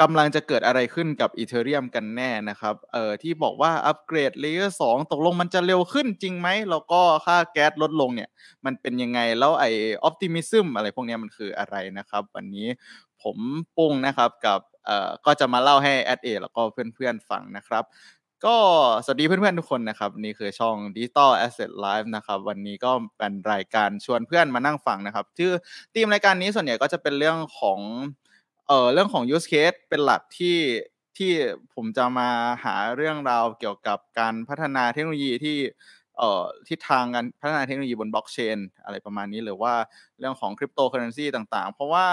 กำลังจะเกิดอะไรขึ้นกับอีเทเรียมกันแน่นะครับ เอ่อที่บอกว่าอัปเกรดเลเยอร์สองตกลงมันจะเร็วขึ้นจริงไหม แล้วก็ค่าแก๊สลดลงเนี่ยมันเป็นยังไง แล้วไอออพติมิซึมอะไรพวกนี้มันคืออะไรนะครับ วันนี้ผมปุ้งนะครับกับเอ่อก็จะมาเล่าให้แอดเอแล้วก็เพื่อน ๆ ฟังนะครับ ก็สวัสดีเพื่อน ๆ ทุกคนนะครับ นี่คือช่อง Digital Asset Live นะครับ วันนี้ก็เป็นรายการชวนเพื่อนมานั่งฟังนะครับ ชื่อทีมรายการนี้ส่วนใหญ่ก็จะเป็นเรื่องของเอ่อเรื่องของ use case เป็นหลักที่ที่ผมจะมาหาเรื่องราวเกี่ยวกับการพัฒนาเทคโนโลยีที่เอ่อทิศทางการพัฒนาเทคโนโลยีบนบล็อกเชนอะไรประมาณนี้หรือว่าเรื่องของคริปโตเคอเรนซีต่าง ๆ เพราะว่า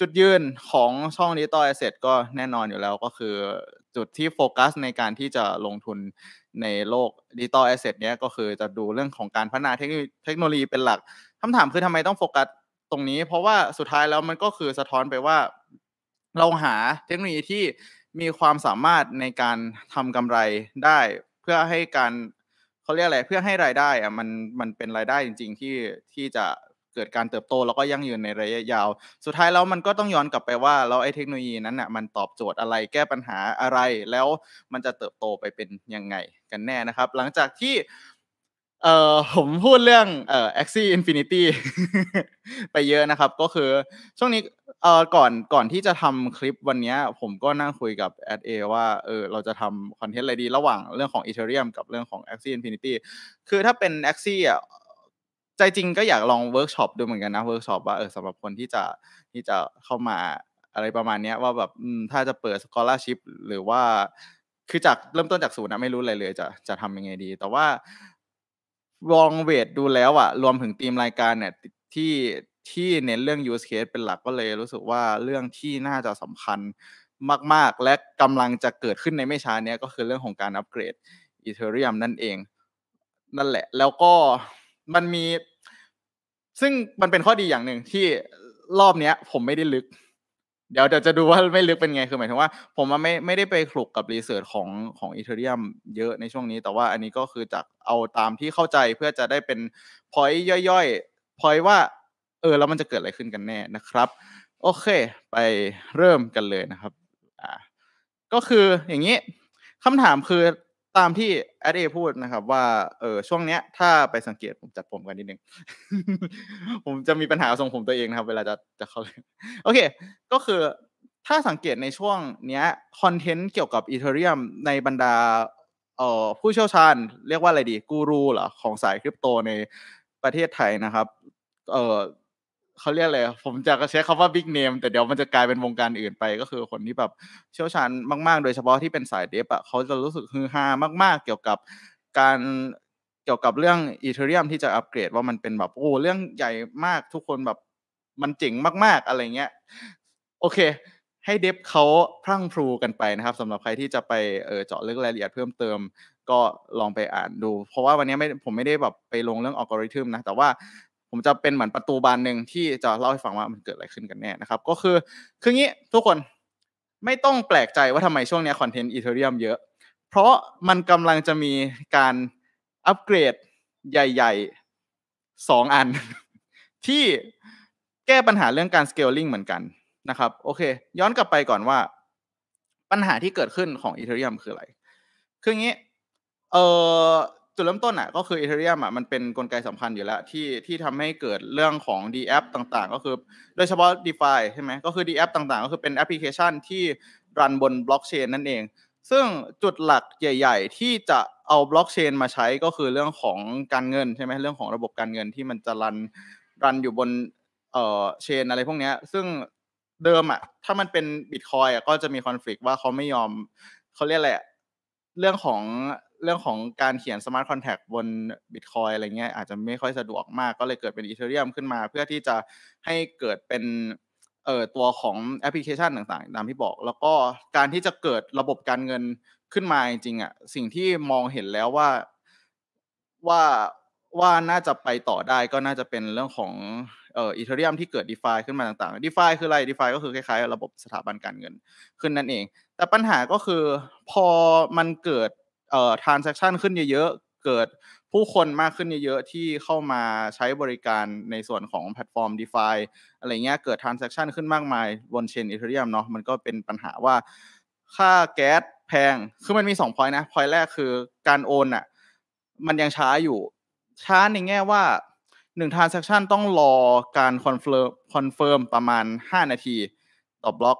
จุดยืนของช่องดิจิตอลแอสเซทก็แน่นอนอยู่แล้วก็คือจุดที่โฟกัสในการที่จะลงทุนในโลกดิจิตอลแอสเซทเนี้ย ก็คือจะดูเรื่องของการพัฒนาเทคโนโลยีเป็นหลักคำถามคือทำไมต้องโฟกัสตรงนี้ เพราะว่าสุดท้ายแล้วมันก็คือสะท้อนไปว่าเราหาเทคโนโลยีที่มีความสามารถในการทำกำไรได้ เพื่อให้การเขาเรียกอะไรเพื่อให้รายได้อะมันมันเป็นรายได้จริง ๆ ที่ที่จะเกิดการเติบโตแล้วก็ยั่งยืนในระยะยาว สุดท้ายแล้วมันก็ต้องย้อนกลับไปว่าเราไอ้เทคโนโลยีนั้นน่ะมันตอบโจทย์อะไรแก้ปัญหาอะไรแล้วมันจะเติบโตไปเป็นยังไงกันแน่นะครับ หลังจากที่เอ่อผมพูดเรื่องเอ่อ Axie Infinity ไปเยอะนะครับก็คือช่วงนี้เอ่อก่อนก่อนที่จะทำคลิปวันนี้ผมก็นั่งคุยกับแอดเอว่าเออเราจะทำคอนเทนต์อะไรดีระหว่างเรื่องของ Ethereum กับเรื่องของ Axie Infinity คือถ้าเป็น Axie อ่ะใจจริงก็อยากลองเวิร์กช็อปดูเหมือนกันนะเวิร์กช็อปว่าเออสำหรับคนที่จะที่จะเข้ามาอะไรประมาณนี้ว่าแบบถ้าจะเปิดสกอ l a r s h i p หรือว่า คือจากเริ่มต้นจากศูนย์นะไม่รู้อะไรเลย จะจะทำยังไงดี แต่ว่าลองเวทดูแล้วอะรวมถึงทีมรายการเนี่ยที่ที่เน้นเรื่อง use case เป็นหลักก็เลยรู้สึกว่าเรื่องที่น่าจะสำคัญมากๆ และกำลังจะเกิดขึ้นในไม่ช้านี้ก็คือเรื่องของการอัปเกรด e t h e r e u มนั่นเอง นั่นแหละ แล้วก็มันมี ซึ่งมันเป็นข้อดีอย่างหนึ่งที่รอบนี้ผมไม่ได้ลึกเดี๋ยวเดี๋ยวจะดูว่าไม่ลึกเป็นไงคือหมายถึงว่า ผมมไม่ไม่ได้ไปคลุกกับรีเสิร์ชของ ของอีเทเรียมเยอะในช่วงนี้ แต่ว่าอันนี้ก็คือจากเอาตามที่เข้าใจเพื่อจะได้เป็น พอยต์ย่อยๆ พอยต์ว่า เออแล้วมันจะเกิดอะไรขึ้นกันแน่นะครับ โอเคไปเริ่มกันเลยนะครับอ่าก็คืออย่างนี้คำถามคือตามที่แอดเอพูดนะครับว่า เออช่วงเนี้ย ถ้าไปสังเกตผมจัดผมกันนิดนึง ผมจะมีปัญหาทรงผมตัวเองนะครับ เวลาจะ จะเข้าเลยโอเค ก็คือ ถ้าสังเกตในช่วงเนี้ย คอนเทนต์เกี่ยวกับอีเทอรียมในบรรดา เอ่อผู้เชี่ยวชาญ เรียกว่าอะไรดี กูรูเหรอ ของสายคริปโตในประเทศไทยนะครับ เอ่อเขาเรียกอะไร ผมจะใช้คาว่าบิ๊กเนมแต่เดี๋ยวมันจะกลายเป็นวงการอื่นไป ก็คือคนที่แบบเชี่ยวชาญมาก ๆ โดยเฉพาะที่เป็นสายเดฟอ่ะเขาจะรู้สึกฮือฮามาก ๆ เกี่ยวกับการเกี่ยวกับเรื่องอีเทอรียมที่จะอัปเกรดว่ามันเป็นแบบโอ้เรื่องใหญ่มากทุกคนแบบมันเจ๋งมาก ๆอะไรเงี้ยโอเค ให้เดฟเขาพรั่งพรูกันไปนะครับสำหรับใครที่จะไปเเจาะลึกรายละเอียดเพิ่มเติมก็ลองไปอ่านดู เพราะว่าวันนี้ไม่ผมไม่ได้แบบไปลงเรื่องอัลกอริทึมนะ แต่ว่าผมจะเป็นเหมือนประตูบานหนึ่งที่จะเล่าให้ฟังว่ามันเกิดอะไรขึ้นกันแน่นะครับก็คือ คืองี้ทุกคนไม่ต้องแปลกใจว่าทำไมช่วงนี้คอนเทนต์อีเทอริ่มเยอะ เพราะมันกำลังจะมีการอัปเกรดใหญ่ๆสองอันที่แก้ปัญหาเรื่องการสเกลลิงเหมือนกันนะครับ โอเคย้อนกลับไปก่อนว่าปัญหาที่เกิดขึ้นของอีเทอริ่มคืออะไรคืองี้เอ่อจุดเริ่มต้นอ่ะก็คือ e t h e r e u มอ่ะมันเป็นนกลไกสำคัญอยู่แล้วที่ที่ทำให้เกิดเรื่องของ d a p ต่างๆ ก็คือโดยเฉพาะ d e f าใช่ไหมก็คือ d a p p ต่างๆ ก็คือเป็นแอปพลิเคชันที่รันบนบล็อกเชนนั่นเอง ซึ่งจุดหลักใหญ่ ๆ ที่จะเอาบล็อกเชน มาใช้ก็คือเรื่องของการเงินใช่ไหมเรื่องของระบบการเงินที่มันจะรัน รันอยู่บน เอ่อเชนอะไรพวกเนี้ยซึ่งเดิมอ่ะถ้ามันเป็นบิตคอยอ่ะก็จะมีคอนฟ lict ว่าเขาไม่ยอมเขาเรียกแหละเรื่องของเรื่องของการเขียนสมาร์ทคอนแท็กบน Bitcoin อะไรเงี้ยอาจจะไม่ค่อยสะดวกมาก ก็เลยเกิดเป็นอีเธอรียมขึ้นมา เพื่อที่จะให้เกิดเป็นเอ่อตัวของแอปพลิเคชันต่าง ๆ ตามที่บอก แล้วก็การที่จะเกิดระบบการเงินขึ้นมาจริงๆอ่ะสิ่งที่มองเห็นแล้วว่าว่าว่าน่าจะไปต่อได้ก็น่าจะเป็นเรื่องของเอ่ออีเธอรียมที่เกิด d e f าขึ้นมาต่างๆ d e f าคืออะไร d e f าก็คือคล้าย ๆ ระบบสถาบันการเงินขึ้นนั่นเอง แต่ปัญหาก็คือพอมันเกิดเอ่อ transaction ขึ้นเยอะๆเกิดผู้คนมากขึ้นเยอะๆที่เข้ามาใช้บริการในส่วนของแพลตฟอร์ม d e f าอะไรเงี้ย เกิด transaction ขึ้นมากมายบนเชนอีเทอรียมเนาะ มันก็เป็นปัญหาว่าค่าแก๊สแพง คือมันมี2 point นะ point แรกคือการโอนอะมันยังช้าอยู่ ช้าในแง่ว่าหนึ่ง transaction ต้องรอการคอนเฟิร์มคอนเฟิร์มประมาณ 5 นาทีต่อบล็อก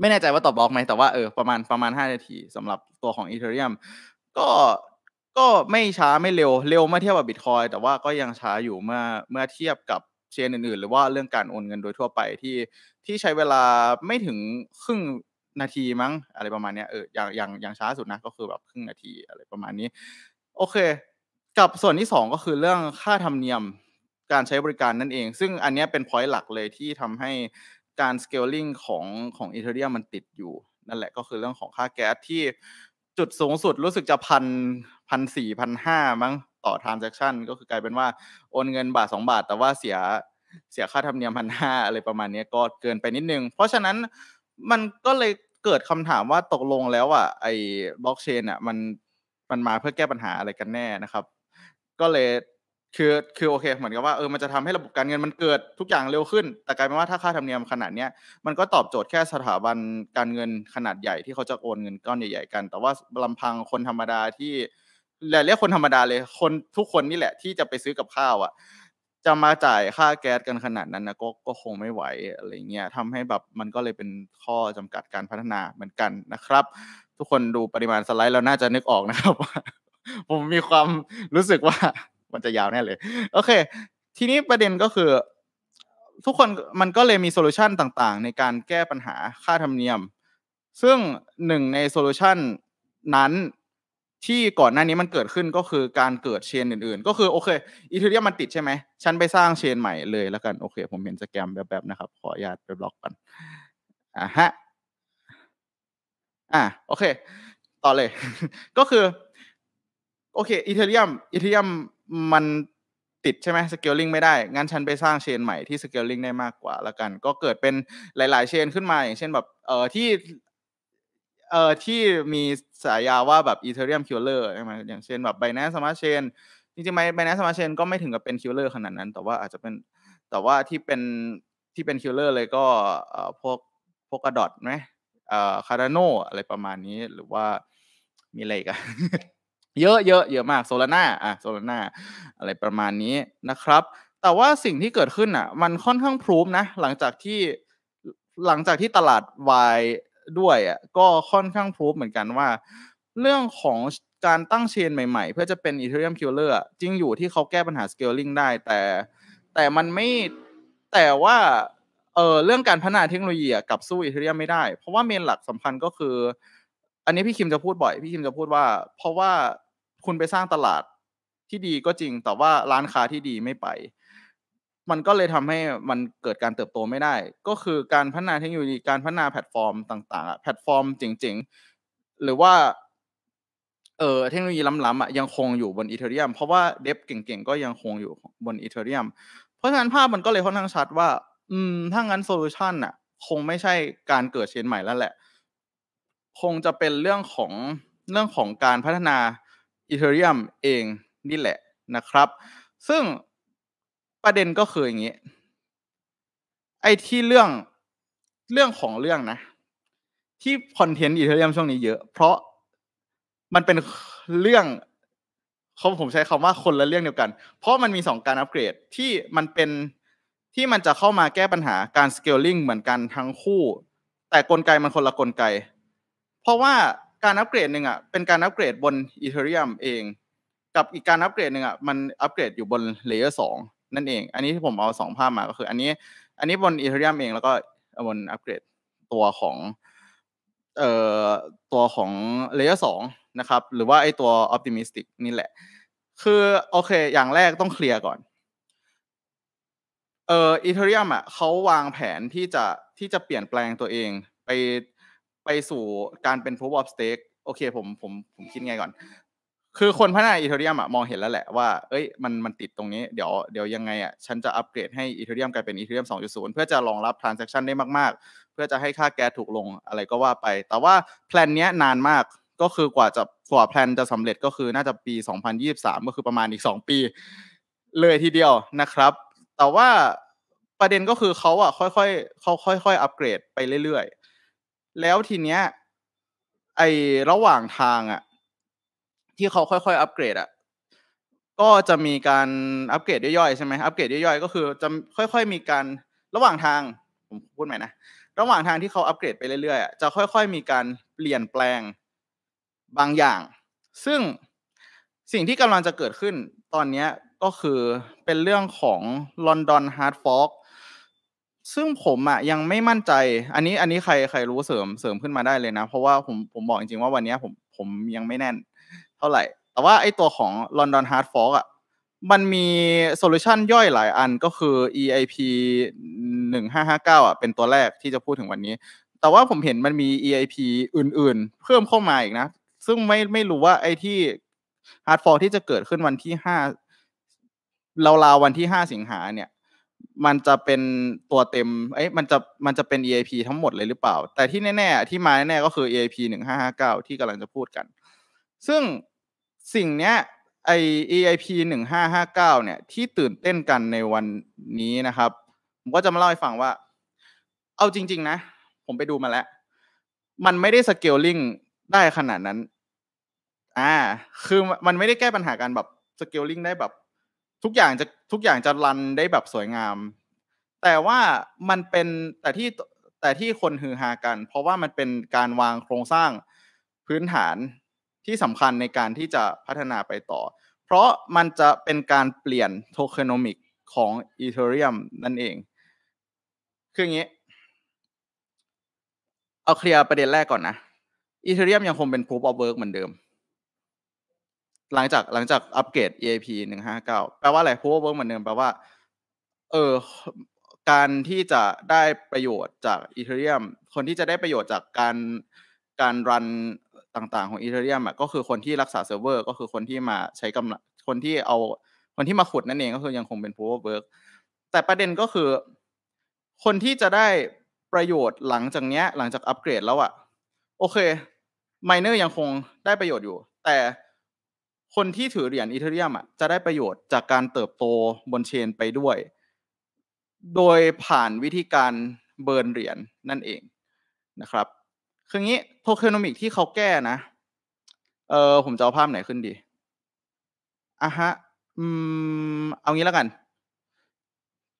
ไม่แน่ใจว่าตอบบล็อกไหมแต่ว่าเออประมาณประมาณ5นาทีสำหรับตัวของอีเธอเรียมก็ก็ไม่ช้าไม่เร็วเร็วเมื่อเทียบกับบิตคอยแต่ว่าก็ยังช้าอยู่เมื่อเมื่อเทียบกับเชนอื่นๆ หรือว่าเรื่องการโอนเงินโดยทั่วไปที่ที่ใช้เวลาไม่ถึงครึ่งนาทีมั้ง อะไรประมาณนี้เอออย่างอย่างอย่างช้าสุดนะก็คือแบบครึ่งนาทีอะไรประมาณนี้ โอเค กับส่วนที่2ก็คือเรื่องค่าธรรมเนียมการใช้บริการนั่นเอง ซึ่งอันนี้เป็นพอยต์หลักเลยที่ทำให้การสเกลลิงของของอีเทอรียมันติดอยู่นั่นแหละก็คือเรื่องของค่าแก๊สที่จุดสูงสุดรู้สึกจะพันพันสี่พันห้ามั้งต่อทรานซัคชันก็คือกลายเป็นว่าโอนเงินบาทสองบาท แต่ว่าเสียเสียค่าธรรมเนียมพันห้าอะไรประมาณนี้ก็ เกินไปนิดนึง เพราะฉะนั้นมันก็เลยเกิดคำถามว่าตกลงแล้วอ่ะไอ้บล็อกเชนอ่ะมันมันมาเพื่อแก้ปัญหาอะไรกันแน่นะครับ ก็เลยคือคือโอเคเหมือนกับว่าเออมันจะทำให้ระบบการเงินมันเกิดทุกอย่างเร็วขึ้น แต่กลายเป็นว่าถ้าค่าธรรมเนียมขนาดเนี้ยมันก็ตอบโจทย์แค่สถาบันการเงินขนาดใหญ่ที่เขาจะโอนเงินก้อนใหญ่ ๆ กันแต่ว่าลำพังคนธรรมดาที่หลาเรียกคนธรรมดาเลยคนทุกคนนี่แหละที่จะไปซื้อกับข้าวอ่ะจะมาจ่ายค่าแก๊สกันขนาดนั้นนะก็ก็คงไม่ไหวอะไรเงี้ยทำให้แบบมันก็เลยเป็นข้อจำกัดการพัฒนาเหมือนกันนะครับ ทุกคนดูปริมาณสไลด์แล้วน่าจะนึกออกนะครับ ผมมีความรู้สึกว่ามันจะยาวแน่เลย โอเค ทีนี้ประเด็นก็คือ ทุกคนมันก็เลยมีโซลูชันต่างๆ ในการแก้ปัญหาค่าธรรมเนียม ซึ่งหนึ่งในโซลูชันนั้นที่ก่อนหน้านี้มันเกิดขึ้นก็คือการเกิดเชนอื่นๆก็คือโอเคอีเทเรียมมันติดใช่ไหมฉันไปสร้างเชนใหม่เลยแล้วกันโอเค ผมเห็นสแกมแบบๆ นะครับ ขออนุญาตไปบล็อกกันอ่ะฮะอ่ะโอเค ต่อเลย ก็คือโอเค อีเทเรียม อีเทเรียมมันติดใช่ไหมสเกลลิงไม่ได้ งั้นฉันไปสร้างเชนใหม่ที่สเกลลิงได้มากกว่าละกัน ก็เกิดเป็นหลายๆเชนขึ้นมาอย่างเช่นแบบ เอ่อ ที่ เอ่อ ที่มีสายาว่า แบบอีเทเรียมคิวเลอร์ใช่ไหมอย่างเช่นแบบไบแนสมาร์ทเชนจริงๆไบแนสมาร์ทเชนก็ไม่ถึงกับเป็นคิวเลอร์ขนาดนั้น แต่ว่าอาจจะเป็น แต่ว่าที่เป็น ที่เป็นคิวเลอร์เลยก็ เอ่อ พวก พวกกระดอดไหมเอ่อคาร์โนอะไรประมาณนี้ หรือว่า มีอะไรกันเยอะเยอะเยอะมาก โซลาร่าอ่ะโซลาร่าอะไรประมาณนี้นะครับ แต่ว่าสิ่งที่เกิดขึ้นอ่ะ มันค่อนข้างพรูฟนะ หลังจากที่หลังจากที่ตลาดวายด้วยอ่ะก็ค่อนข้างพรูฟเหมือนกันว่า เรื่องของการตั้งเชนใหม่ๆ เพื่อจะเป็นอีเทอร u เ k มคิ e เลอร์จริงอยู่ที่เขาแก้ปัญหาสเกลลิงได้แต่ แต่มันไม่แต่ว่าเออเรื่องการพัฒนาเทคโนโลยีกับสู้อีเทอร u เมไม่ได้ เพราะว่าเมนหลักสำคัญก็คืออันนี้พี่คิมจะพูดบ่อย พี่คิมจะพูดว่าเพราะว่าคุณไปสร้างตลาดที่ดีก็จริงแต่ว่าร้านค้าที่ดีไม่ไป มันก็เลยทำให้มันเกิดการเติบโตไม่ได้ ก็คือการพัฒนาเทคโนโลยีการพัฒนาแพลตฟอร์มต่างๆแพลตฟอร์มจริงๆ หรือว่า เออเทคโนโลยีล้ำๆอ่ะยังคงอยู่บนอีเทอรี่มเพราะว่าเดฟเก่งๆก็ยังคงอยู่บนอีเทอรี่มเพราะฉะนั้นภาพมันก็เลยค่อนข้างชัด ว่า อืมถ้างั้นโซลูชันอ่ะ คงไม่ใช่การเกิดเชนใหม่แล้วแหละคงจะเป็นเรื่องของเรื่องของการพัฒนาอีเทอริเอมเองนี่แหละนะครับ ซึ่งประเด็นก็คืออย่างนี้ ไอ้ที่เรื่องเรื่องของเรื่องนะ ที่คอนเทนต์อีเทอริเอมช่วงนี้เยอะ เพราะมันเป็นเรื่องเขาผมใช้คำว่าคนละเรื่องเดียวกัน เพราะมันมีสองการอัปเกรดที่มันเป็นที่มันจะเข้ามาแก้ปัญหาการสเกลลิงเหมือนกันทั้งคู่ แต่กลไกมันคนละกลไกเพราะว่าการอัปเกรดหนึ่งอ่ะเป็นการอัปเกรดบนอีเทอริเมเอง กับอีกการอัปเกรดหนึ่งอ่ะ มันอัปเกรดอยู่บนเลเยอร์สองนั่นเอง อันนี้ที่ผมเอาสองภาพมาก็คืออันนี้ อันนี้บนอีเทอริเมเองแล้วก็บนอัปเกรดตัวของเอ่อตัวของเลเยอร์สองนะครับ หรือว่าไอตัวออพติมิสติกนี่แหละ คือโอเคอย่างแรกต้องเคลียร์ก่อนเอ่ออีเทอริเมอ่ะเขาวางแผนที่จะที่จะเปลี่ยนแปลงตัวเองไปไปสู่การเป็น proof of stake โอเคผมผมผมคิดไงก่อน คือคนพัฒนาอีเทเรียมอะมองเห็นแล้วแหละว่า เอ้ยมันมันติดตรงนี้ เดี๋ยวเดี๋ยวยังไงอะฉันจะอัปเกรดให้อีเทเรียมกลายเป็นอีเทเรียม2.0 เพื่อจะรองรับ transaction ได้มากๆ เพื่อจะให้ค่าแก๊สถูกลงอะไรก็ว่าไป แต่ว่าแพลนเนี้ยนานมาก ก็คือกว่าจะกว่าแพลนจะสำเร็จก็คือน่าจะปี 2023 ก็คือประมาณอีก 2 ปี เลยทีเดียวนะครับ แต่ว่าประเด็นก็คือเขาอ่ะค่อยๆเขาค่อยๆอัปเกรดไปเรื่อยแล้วทีเนี้ยไอระหว่างทางอะที่เขาค่อยๆ อัปเกรดอะก็จะมีการอัปเกรดย่อยๆใช่ไหมอัปเกรดย่อยๆก็คือ จะค่อยๆมีการระหว่างทางผมพูดใหม่นะระหว่างทางที่เขาอัปเกรดไปเรื่อยๆจะ ค่อยๆมีการเปลี่ยนแปลงบางอย่าง ซึ่งสิ่งที่กำลังจะเกิดขึ้น ตอนนี้ก็คือเป็นเรื่องของ London Hard Fork ซึ่งผมอ่ะ ยังไม่มั่นใจ อันนี้อันนี้ใครใครรู้เสริมเสริมขึ้นมาได้เลยนะ เพราะว่าผมผมบอกจริงๆว่าวันนี้ผมผมยังไม่แน่นเท่าไหร่ แต่ว่าไอตัวของ London Hard Fork อ่ะมันมีโซลูชันย่อยหลายอันก็คือ EIP 1559อ่ะเป็นตัวแรกที่จะพูดถึงวันนี้ แต่ว่าผมเห็นมันมี EIP อื่นๆ เพิ่มเข้ามาอีกนะ ซึ่งไม่ไม่รู้ว่าไอที่ hard fork ที่จะเกิดขึ้นวันที่5ราวๆวันที่5สิงหาเนี่ยมันจะเป็นตัวเต็ม เอ้ย มันจะ มันจะเป็น EIP ทั้งหมดเลยหรือเปล่า แต่ที่แน่ๆ ที่มาแน่ๆ ก็คือ EIP หนึ่งห้าห้าเก้าที่กำลังจะพูดกัน ซึ่งสิ่งเนี้ยไอ EIP หนึ่งห้าห้าเก้าเนี่ยที่ตื่นเต้นกันในวันนี้นะครับ ผมก็จะมาเล่าให้ฟังว่า เอาจริง ๆ นะ ผมไปดูมาแล้ว มันไม่ได้สเกลลิงได้ขนาดนั้น อ่า คือมันไม่ได้แก้ปัญหาการแบบสเกลลิงได้แบบทุกอย่างจะทุกอย่างจะรันได้แบบสวยงาม แต่ว่ามันเป็นแต่ที่แต่ที่คนฮือฮากัน เพราะว่ามันเป็นการวางโครงสร้างพื้นฐานที่สำคัญในการที่จะพัฒนาไปต่อ เพราะมันจะเป็นการเปลี่ยนโทเคโนมิกของอีเทอรียมนั่นเอง คืออย่างนี้ เอาเคลียร์ประเด็นแรกก่อนนะอีเทอรียมยังคงเป็น proof of work เหมือนเดิมหลังจากหลังจากอัปเกรด EAP หนึ่งห้าเก้าแปลว่าอะไร p o w เว work เหมือนเดิมแปลว่าเออการที่จะได้ประโยชน์จากอีเทอรียมคนที่จะได้ประโยชน์จากการการรันต่างๆของอีเทอรียมอ่ะก็คือคนที่รักษาเซิร์ฟเวอร์ก็คือคนที่มาใช้กำลังคนที่เอา คนที่มาขุดนั่นเองก็คือยังคงเป็น p o w เว work แต่ประเด็นก็คือ คนที่จะได้ประโยชน์หลังจากเนี้ยหลังจากอัปเกรดแล้วอ่ะโอเคไมเนอร์ยังคงได้ประโยชน์อยู่แต่คนที่ถือเหรียญอีเทเรียมอ่ะจะได้ประโยชน์จากการเติบโตบนเชนไปด้วย โดยผ่านวิธีการเบิร์นเหรียญนนั่นเองนะครับ คืองี้โทเคโนมิกที่เขาแก้นะ เออผมจะเอาภาพไหนขึ้นดีอ่ะฮะอืมเอางี้แล้วกัน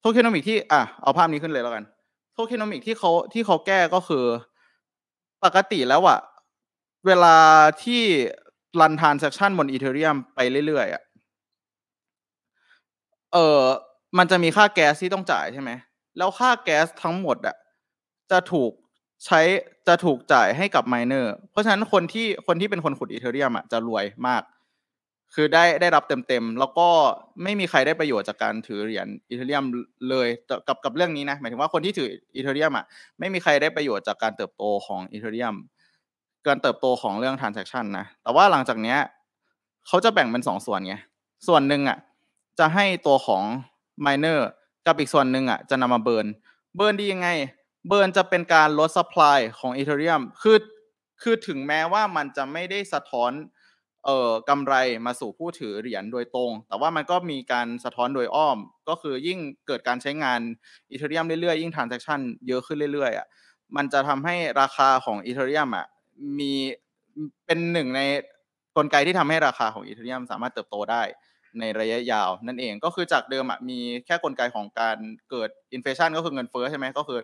โทเคโนมิกที่อ่ะเอาภาพนี้ขึ้นเลยแล้วกันโทเคโนมิกที่เขาที่เขาแก้ก็คือปกติแล้วอะเวลาที่รันทานเซสชันบนอีเทอรียมไปเรื่อยๆอ่ะเออมันจะมีค่าแก๊สที่ต้องจ่ายใช่ไหม แล้วค่าแก๊สทั้งหมดอ่ะจะถูกใช้จะถูกจ่ายให้กับไมเนอร์เพราะฉะนั้นคนที่คนที่เป็นคนขุดอีเทอรียอมอ่ะจะรวยมาก คือได้ได้รับเต็มๆ แล้วก็ไม่มีใครได้ประโยชน์จากการถือเหรียญอีเทอรียมเลยกับกับเรื่องนี้นะ หมายถึงว่าคนที่ถืออีเทอรียอมอ่ะไม่มีใครได้ประโยชน์จากการเติบโตของอีเทอรียมการเติบโตของเรื่อง transaction นะ แต่ว่าหลังจากเนี้ยเขาจะแบ่งเป็นสองส่วนไงส่วนหนึ่งอ่ะจะให้ตัวของ miner กับอีกส่วนหนึ่งอ่ะจะนำมาเบิร์นเบิร์นดียังไง เบิร์นจะเป็นการลด supply ของ ethereum คือ คือถึงแม้ว่ามันจะไม่ได้สะท้อน เอ่อกำไรมาสู่ผู้ถือเหรียญโดยตรง แต่ว่ามันก็มีการสะท้อนโดยอ้อม ก็คือยิ่งเกิดการใช้งาน ethereum เรื่อยๆ ยิ่ง transaction เยอะขึ้นเรื่อยๆ อ่ะ มันจะทำให้ราคาของ ethereum อ่ะมีเป็นหนึ่งในกลไกที่ทำให้ราคาของอีเธเรียม สามารถเติบโตได้ในระยะยาวนั่นเองก็คือจากเดิมมีแค่กลไกของการเกิดอินเฟชันก็คือเงินเฟ้อใช่ไหมก็คือ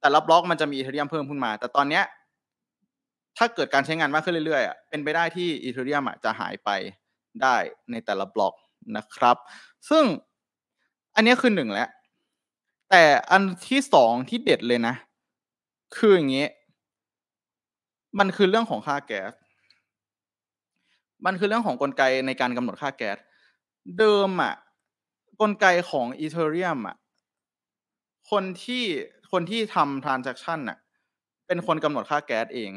แต่ละบล็อกมันจะมีอีเธเรียมเพิ่มขึ้นมา แต่ตอนเนี้ย ถ้าเกิดการใช้งานมากขึ้นเรื่อยๆเป็นไปได้ที่อีเธเรียมจะหายไปได้ในแต่ละบล็อกนะครับ ซึ่งอันนี้คือหนึ่งแล้วแต่อันที่สองที่เด็ดเลยนะคืออย่างนี้มันคือเรื่องของค่าแก๊ส มันคือเรื่องของกลไกในการกำหนดค่าแก๊สเดิมอะ่ะกลไกของอีเธอรียมอ่ะคนที่คนที่ทำทรานซัคชันอน่ะเป็นคนกำหนดค่าแก๊สเอง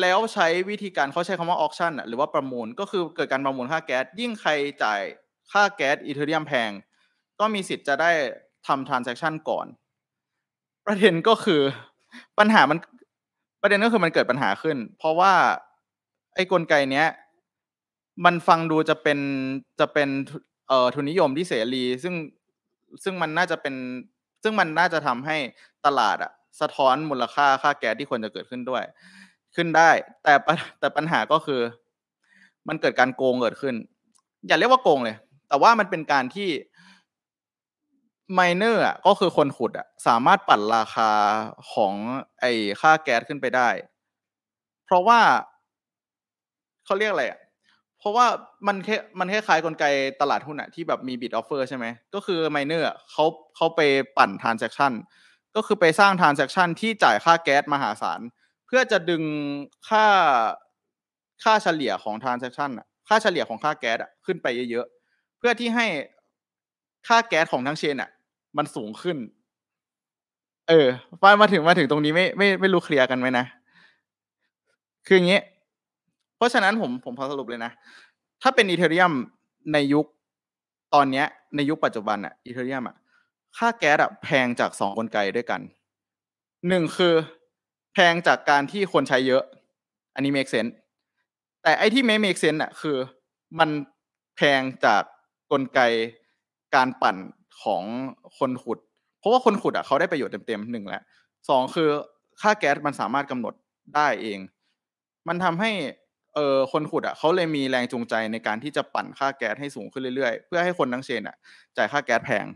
แล้วใช้วิธีการเขาใช้คำว่าออกชั่นอ่ะหรือว่าประมูลก็คือเกิดการประมูลค่าแก๊สยิ่งใครจ่ายค่าแก๊สอีเธอรียมแพงก็มีสิทธิ์จะได้ทำทรานซัคชันก่อน ประเด็นก็คือปัญหามันประเด็นก็คือมันเกิดปัญหาขึ้น เพราะว่าไอ้กลไกเนี้ย มันฟังดูจะเป็นจะเป็นเอ่อทุนนิยมที่เสรี ซึ่งซึ่งมันน่าจะเป็น ซึ่งมันน่าจะทำให้ตลาดอะสะท้อนมูลค่าค่าแก๊สที่ควรจะเกิดขึ้นด้วย ขึ้นได้ แต่แต่ปัญหาก็คือ มันเกิดการโกงเกิดขึ้น อย่าเรียกว่าโกงเลย แต่ว่ามันเป็นการที่มเนอร์อ่ะก็คือคนขุดอ่ะสามารถปั่นราคาของ ไอค่าแก๊สขึ้นไปได้ เพราะว่า เขาเรียกอะไรอ่ะเพราะว่ามันแค่มันแคล้ายกลไกตลาดหุ้นอ่ะที่แบบมีบิตออฟเฟอร์ใช่ไหมก็คือไมเนอร์เขาเขาไปปั่นทรานเซ็คชันก็คือไปสร้างทรานเซ็คชันที่จ่ายค่าแก๊สมหาศาล เพื่อจะดึงค่าค่าเฉลี่ยของทรานเซ็คชันอ่ะค่าเฉลี่ยของค่าแก๊สอ่ะขึ้นไปเยอะๆเพื่อที่ให้ค่าแก๊สของทั้งเชนอ่ะ มันสูงขึ้น เออฟามาถึงมาถึงตรงนี้ไม่ไม่ไม่รู้เคลียร์กันไหมนะ คืออย่างนี้ เพราะฉะนั้นผมผมพอสรุปเลยนะ ถ้าเป็นอีเทเรียมในยุคตอนเนี้ย ในยุคปัจจุบันอ่ะอีเทเรียมอ่ะ ค่าแก๊สอ่ะแพงจากสองกลไกด้วยกัน หนึ่งคือแพงจากการที่คนใช้เยอะ อันนี้ make sense แต่ไอที่ไม่ make sense อ่ะ คือ มันแพงจากกลไกการปั่นของคนขุด เพราะว่าคนขุดอ่ะเขาได้ประโยชน์เต็มๆหนึ่งแล้วสองคือค่าแก๊สมันสามารถกำหนดได้เอง มันทำให้เออคนขุดอ่ะเขาเลยมีแรงจูงใจในการที่จะปั่นค่าแก๊สให้สูงขึ้นเรื่อยๆเพื่อให้คนทั้งเชนอ่ะจ่ายค่าแก๊สแพง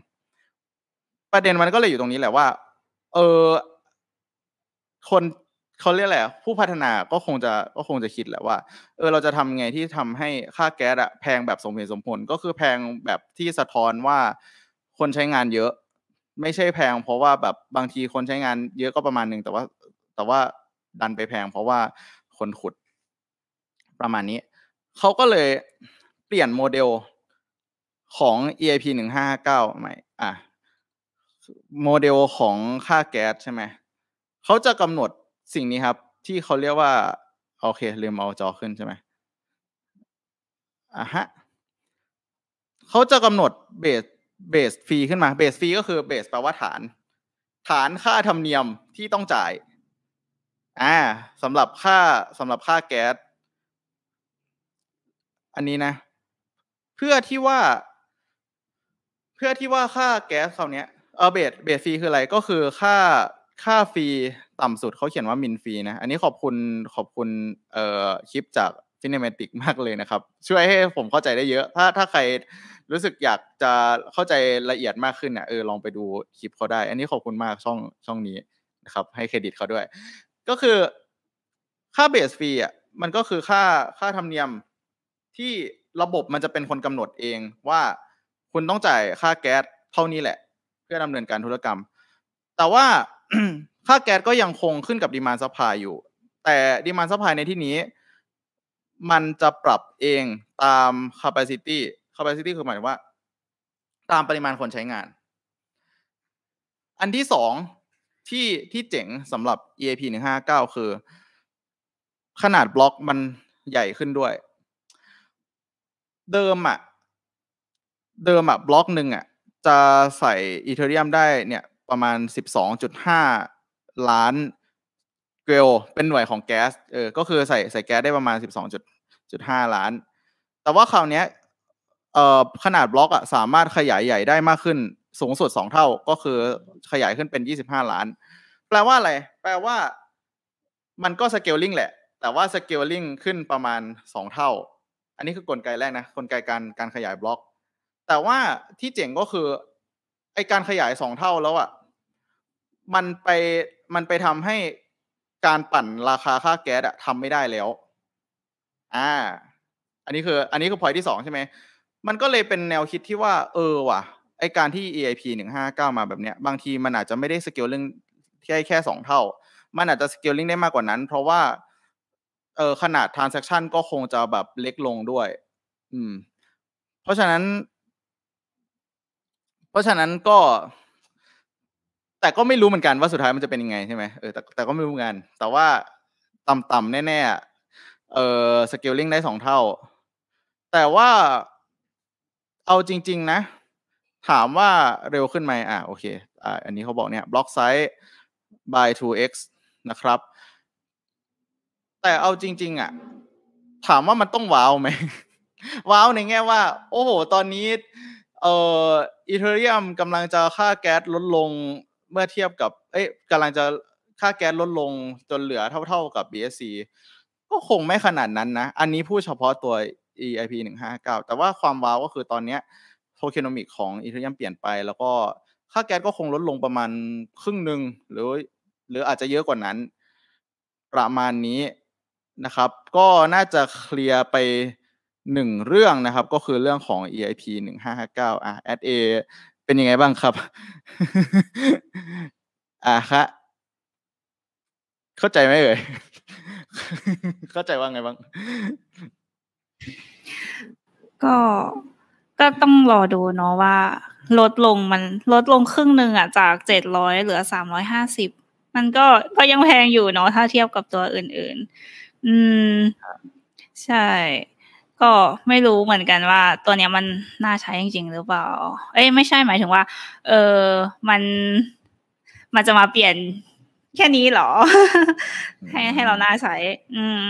ประเด็นมันก็เลยอยู่ตรงนี้แหละว่า เออคนเขาเรียกอะไรผู้พัฒนาก็คงจะก็คงจะคิดแหละว่าเออเราจะทำไงที่ทำให้ค่าแก๊สอะแพงแบบสมเหตุสมผลก็คือแพงแบบที่สะท้อนว่าคนใช้งานเยอะ ไม่ใช่แพง เพราะว่าแบบบางทีคนใช้งาน เยอะก็ประมาณหนึ่งแต่ว่าแต่ว่าดันไปแพง เพราะว่าคนขุด ประมาณนี้เขาก็เลยเปลี่ยนโมเดลของ EIP หนึ่งห้าเก้าใหม่อ่ะโมเดลของค่าแก๊สใช่ไหมเขาจะกำหนดสิ่งนี้ครับ ที่เขาเรียกว่าโอเคลืมเอาจอขึ้นใช่ไหมอ่ะฮะเขาจะกำหนดเบสเบสฟรีขึ้นมาเบสฟรีก็คือเบสแปลว่าฐาน ฐานค่าธรรมเนียมที่ต้องจ่ายอ่าสำหรับค่าสำหรับค่าแก๊สอันนี้นะ เพื่อที่ว่า เพื่อที่ว่าค่าแก๊สคราวนี้เออเบสเบสฟรีคืออะไร ก็คือค่าค่าฟรีต่ำสุดเขาเขียนว่ามินฟรีนะ อันนี้ขอบคุณขอบคุณเอ่อคลิปจากฟินเนเมติกมากเลยนะครับ ช่วยให้ผมเข้าใจได้เยอะ ถ้าถ้าใครรู้สึกอยากจะเข้าใจละเอียดมากขึ้นเนี่ยเออลองไปดูคลิปเขาได้ อันนี้ขอบคุณมากช่องช่องนี้นะครับ ให้เครดิตเขาด้วย ก็คือค่าเบสฟรีอ่ะมันก็คือค่าค่าธรรมเนียมที่ระบบมันจะเป็นคนกำหนดเอง ว่าคุณต้องจ่ายค่าแก๊สเท่านี้แหละ เพื่อดำเนินการธุรกรรม แต่ว่าค่าแก๊สก็ยังคงขึ้นกับดีมานซัพพลายอยู่ แต่ดีมานซัพพลายในที่นี้ มันจะปรับเองตามแคปซิตี้แคปซิตี้คือ หมายว่า ตามปริมาณคนใช้งาน อันที่สองที่ที่เจ๋งสำหรับ EAP 159 คือ ขนาดบล็อกมันใหญ่ขึ้นด้วย เดิมอะเดิมอะบล็อกหนึ่งอะจะใส่อีเทอรีเอมได้เนี่ยประมาณ 12.5 ล้านเกลเป็นหน่วยของแก๊ส เออ ก็คือใส่ใส่แก๊สได้ประมาณ 12.5 ล้าน แต่ว่าคราวนี้เอ่อขนาดบล็อกอะสามารถขยายใหญ่ได้มากขึ้น สูงสุด 2 เท่า ก็คือ ขยายขึ้นเป็น 25 ล้าน แปลว่าอะไร แปลว่า มันก็สเกลลิงแหละ แต่ว่าสเกลลิงขึ้นประมาณ2เท่า อันนี้คือกลไกแรกนะ กลไกการการขยายบล็อก แต่ว่าที่เจ๋งก็คือ ไอการขยาย 2 เท่าแล้วอ่ะมันไปมันไปทำให้การปั่นราคาค่าแก๊สอะทำไม่ได้แล้ว อ่า อันนี้คือ อันนี้คือพอยที่สองใช่ไหม มันก็เลยเป็นแนวคิดที่ว่า เออว่ะไอการที่ EIP หนึ่งห้าเก้ามาแบบเนี้ย บางทีมันอาจจะไม่ได้สเกลเรื่องแค่แค่สองเท่า มันอาจจะสเกลลิงได้มากกว่านั้นเพราะว่า เออขนาด transaction ก็คงจะแบบเล็กลงด้วย อืม เพราะฉะนั้น เพราะฉะนั้นก็แต่ก็ไม่รู้เหมือนกันว่าสุดท้ายมันจะเป็นยังไงใช่ไหมเออแต่แต่ก็ไม่รู้เหมือนกัน แต่ว่า ต่ำๆแน่ๆเออสเกลลิ่งได้สองเท่า แต่ว่าเอาจริงๆนะ ถามว่าเร็วขึ้นไหมอ่ะ โอเคอ่าอันนี้เขาบอกเนี่ยบล็อกไซส์ by 2x นะครับ แต่เอาจริงๆ อ่ะ ถามว่ามันต้องว้าวไหมว้าวในแง่ว่า โอ้โห ตอนนี้ เอ่ออีเทเรียมกำลังจะค่าแก๊สลดลงเมื่อเทียบกับ เอ้ยกำลังจะค่าแก๊สลดลงจนเหลือเท่าๆกับ BSC ก็คงไม่ขนาดนั้นนะ อันนี้พูดเฉพาะตัว EIP 159 แต่ว่าความว้าวก็คือตอนนี้โทเคโนมิก ของอีเธอรียมเปลี่ยนไป แล้วก็ค่าแก๊สก็คงลดลงประมาณครึ่งหนึ่งหรือ หรืออาจจะเยอะกว่านั้น ประมาณนี้นะครับ ก็น่าจะเคลียร์ไปหนึ่งเรื่องนะครับ ก็คือเรื่องของ EIP 1559อ่ะ ADA เป็นยังไงบ้างครับ อ่าคะเข้าใจไหมเอ่ย เข้าใจว่าไงบ้าง ก็ ก็ต้องรอดูเนาะว่า ลดลงมัน ลดลงครึ่งหนึ่งอ่ะ จากเจ็ดร้อยเหลือสามร้อยห้าสิบ มันก็ ก็ยังแพงอยู่เนาะถ้าเทียบกับตัวอื่น ๆ อืมใช่ก็ไม่รู้เหมือนกันว่า ตัวเนี้ยมันน่าใช้จริง ๆ หรือเปล่า เอ้ย ไม่ใช่หมายถึงว่า เออมันมันจะมาเปลี่ยนแค่นี้หรอให้ให้เราน่าใช้อืม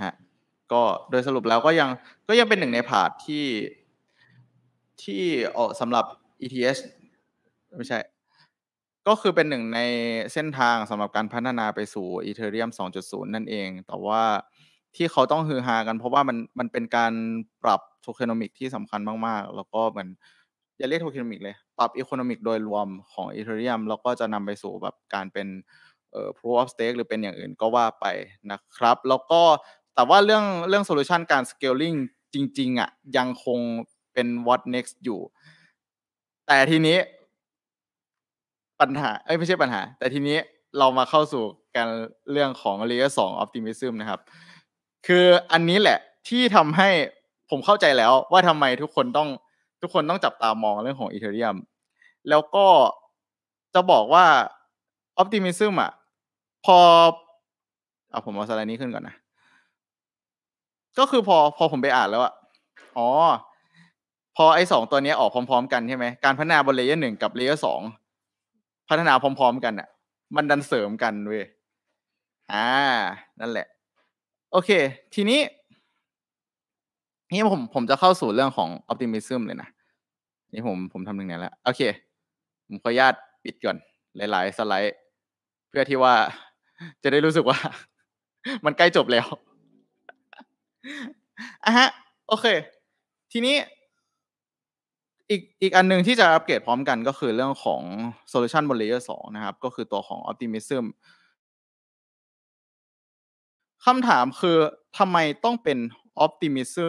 ฮะก็โดยสรุปแล้วก็ยัง ก็ยังเป็นหนึ่งในพาดที่ที่ออกสำหรับ ETS ไม่ใช่ ก็คือเป็นหนึ่งในเส้นทางสำหรับการพัฒนาไปสู่ Ethereum 2.0 นั่นเองแต่ว่าที่เขาต้องฮือฮากัน เพราะว่ามันมันเป็นการปรับโทเคโนมิกที่สำคัญมากๆ แล้วก็เหมือนอย่าเรียกโทเคโนมิกเลย ปรับอีโคโนมิก โดยรวมของอีเทเรียมแล้วก็จะนำไปสู่แบบการเป็นเอ่อ proof of stake หรือเป็นอย่างอื่นก็ว่าไปนะครับ แล้วก็แต่ว่าเรื่องเรื่องโซลูชันการ scaling จริง ๆอะ่ะยังคงเป็น what next อยู่ แต่ทีนี้ ปัญหาเอ้ยไม่ใช่ปัญหา แต่ทีนี้เรามาเข้าสู่การเรื่องของ layer 2 optimism นะครับคืออันนี้แหละที่ทำให้ผมเข้าใจแล้วว่าทำไมทุกคนต้องทุกคนต้องจับตา มองเรื่องของอีเธเรียม แล้วก็จะบอกว่าออปติมิซึมอ่ะ พอเอาผม เอาสไลด์นี้ขึ้นก่อน นะ ก็คือพอพอผมไปอ่านแล้วอะอ๋อ พอไอ้สองตัวนี้ออก พร้อมๆ กัน ใช่ไหมการ พัฒนาบนเลเยอร์หนึ่งกับเลเยอร์สองพัฒนาพร้อมๆ กันอะมันดันเสริมกันเว้ยอ่านั่นแหละโอเค ทีนี้นี่ผมผมจะเข้าสู่เรื่องของออ t ติมิซึมเลยนะนี่ผมผมทำหนึ่งเนี่ยแล้ว โอเค ผม ขออนุญาตปิดก่อน หลายๆ สไลด์ เพื่อที่ว่าจะได้รู้สึกว่า มันใกล้จบแล้วอ่ะฮะ โอเค ทีนี้ อีกอีกอันหนึ่งที่จะอัปเกรดพร้อมกันก็คือเรื่องของโซลูชันบนเเลยอร์สองนะครับ ก็คือตัวของอ o ติมิซึมคำถามคือทำไมต้องเป็นออปติมิซึ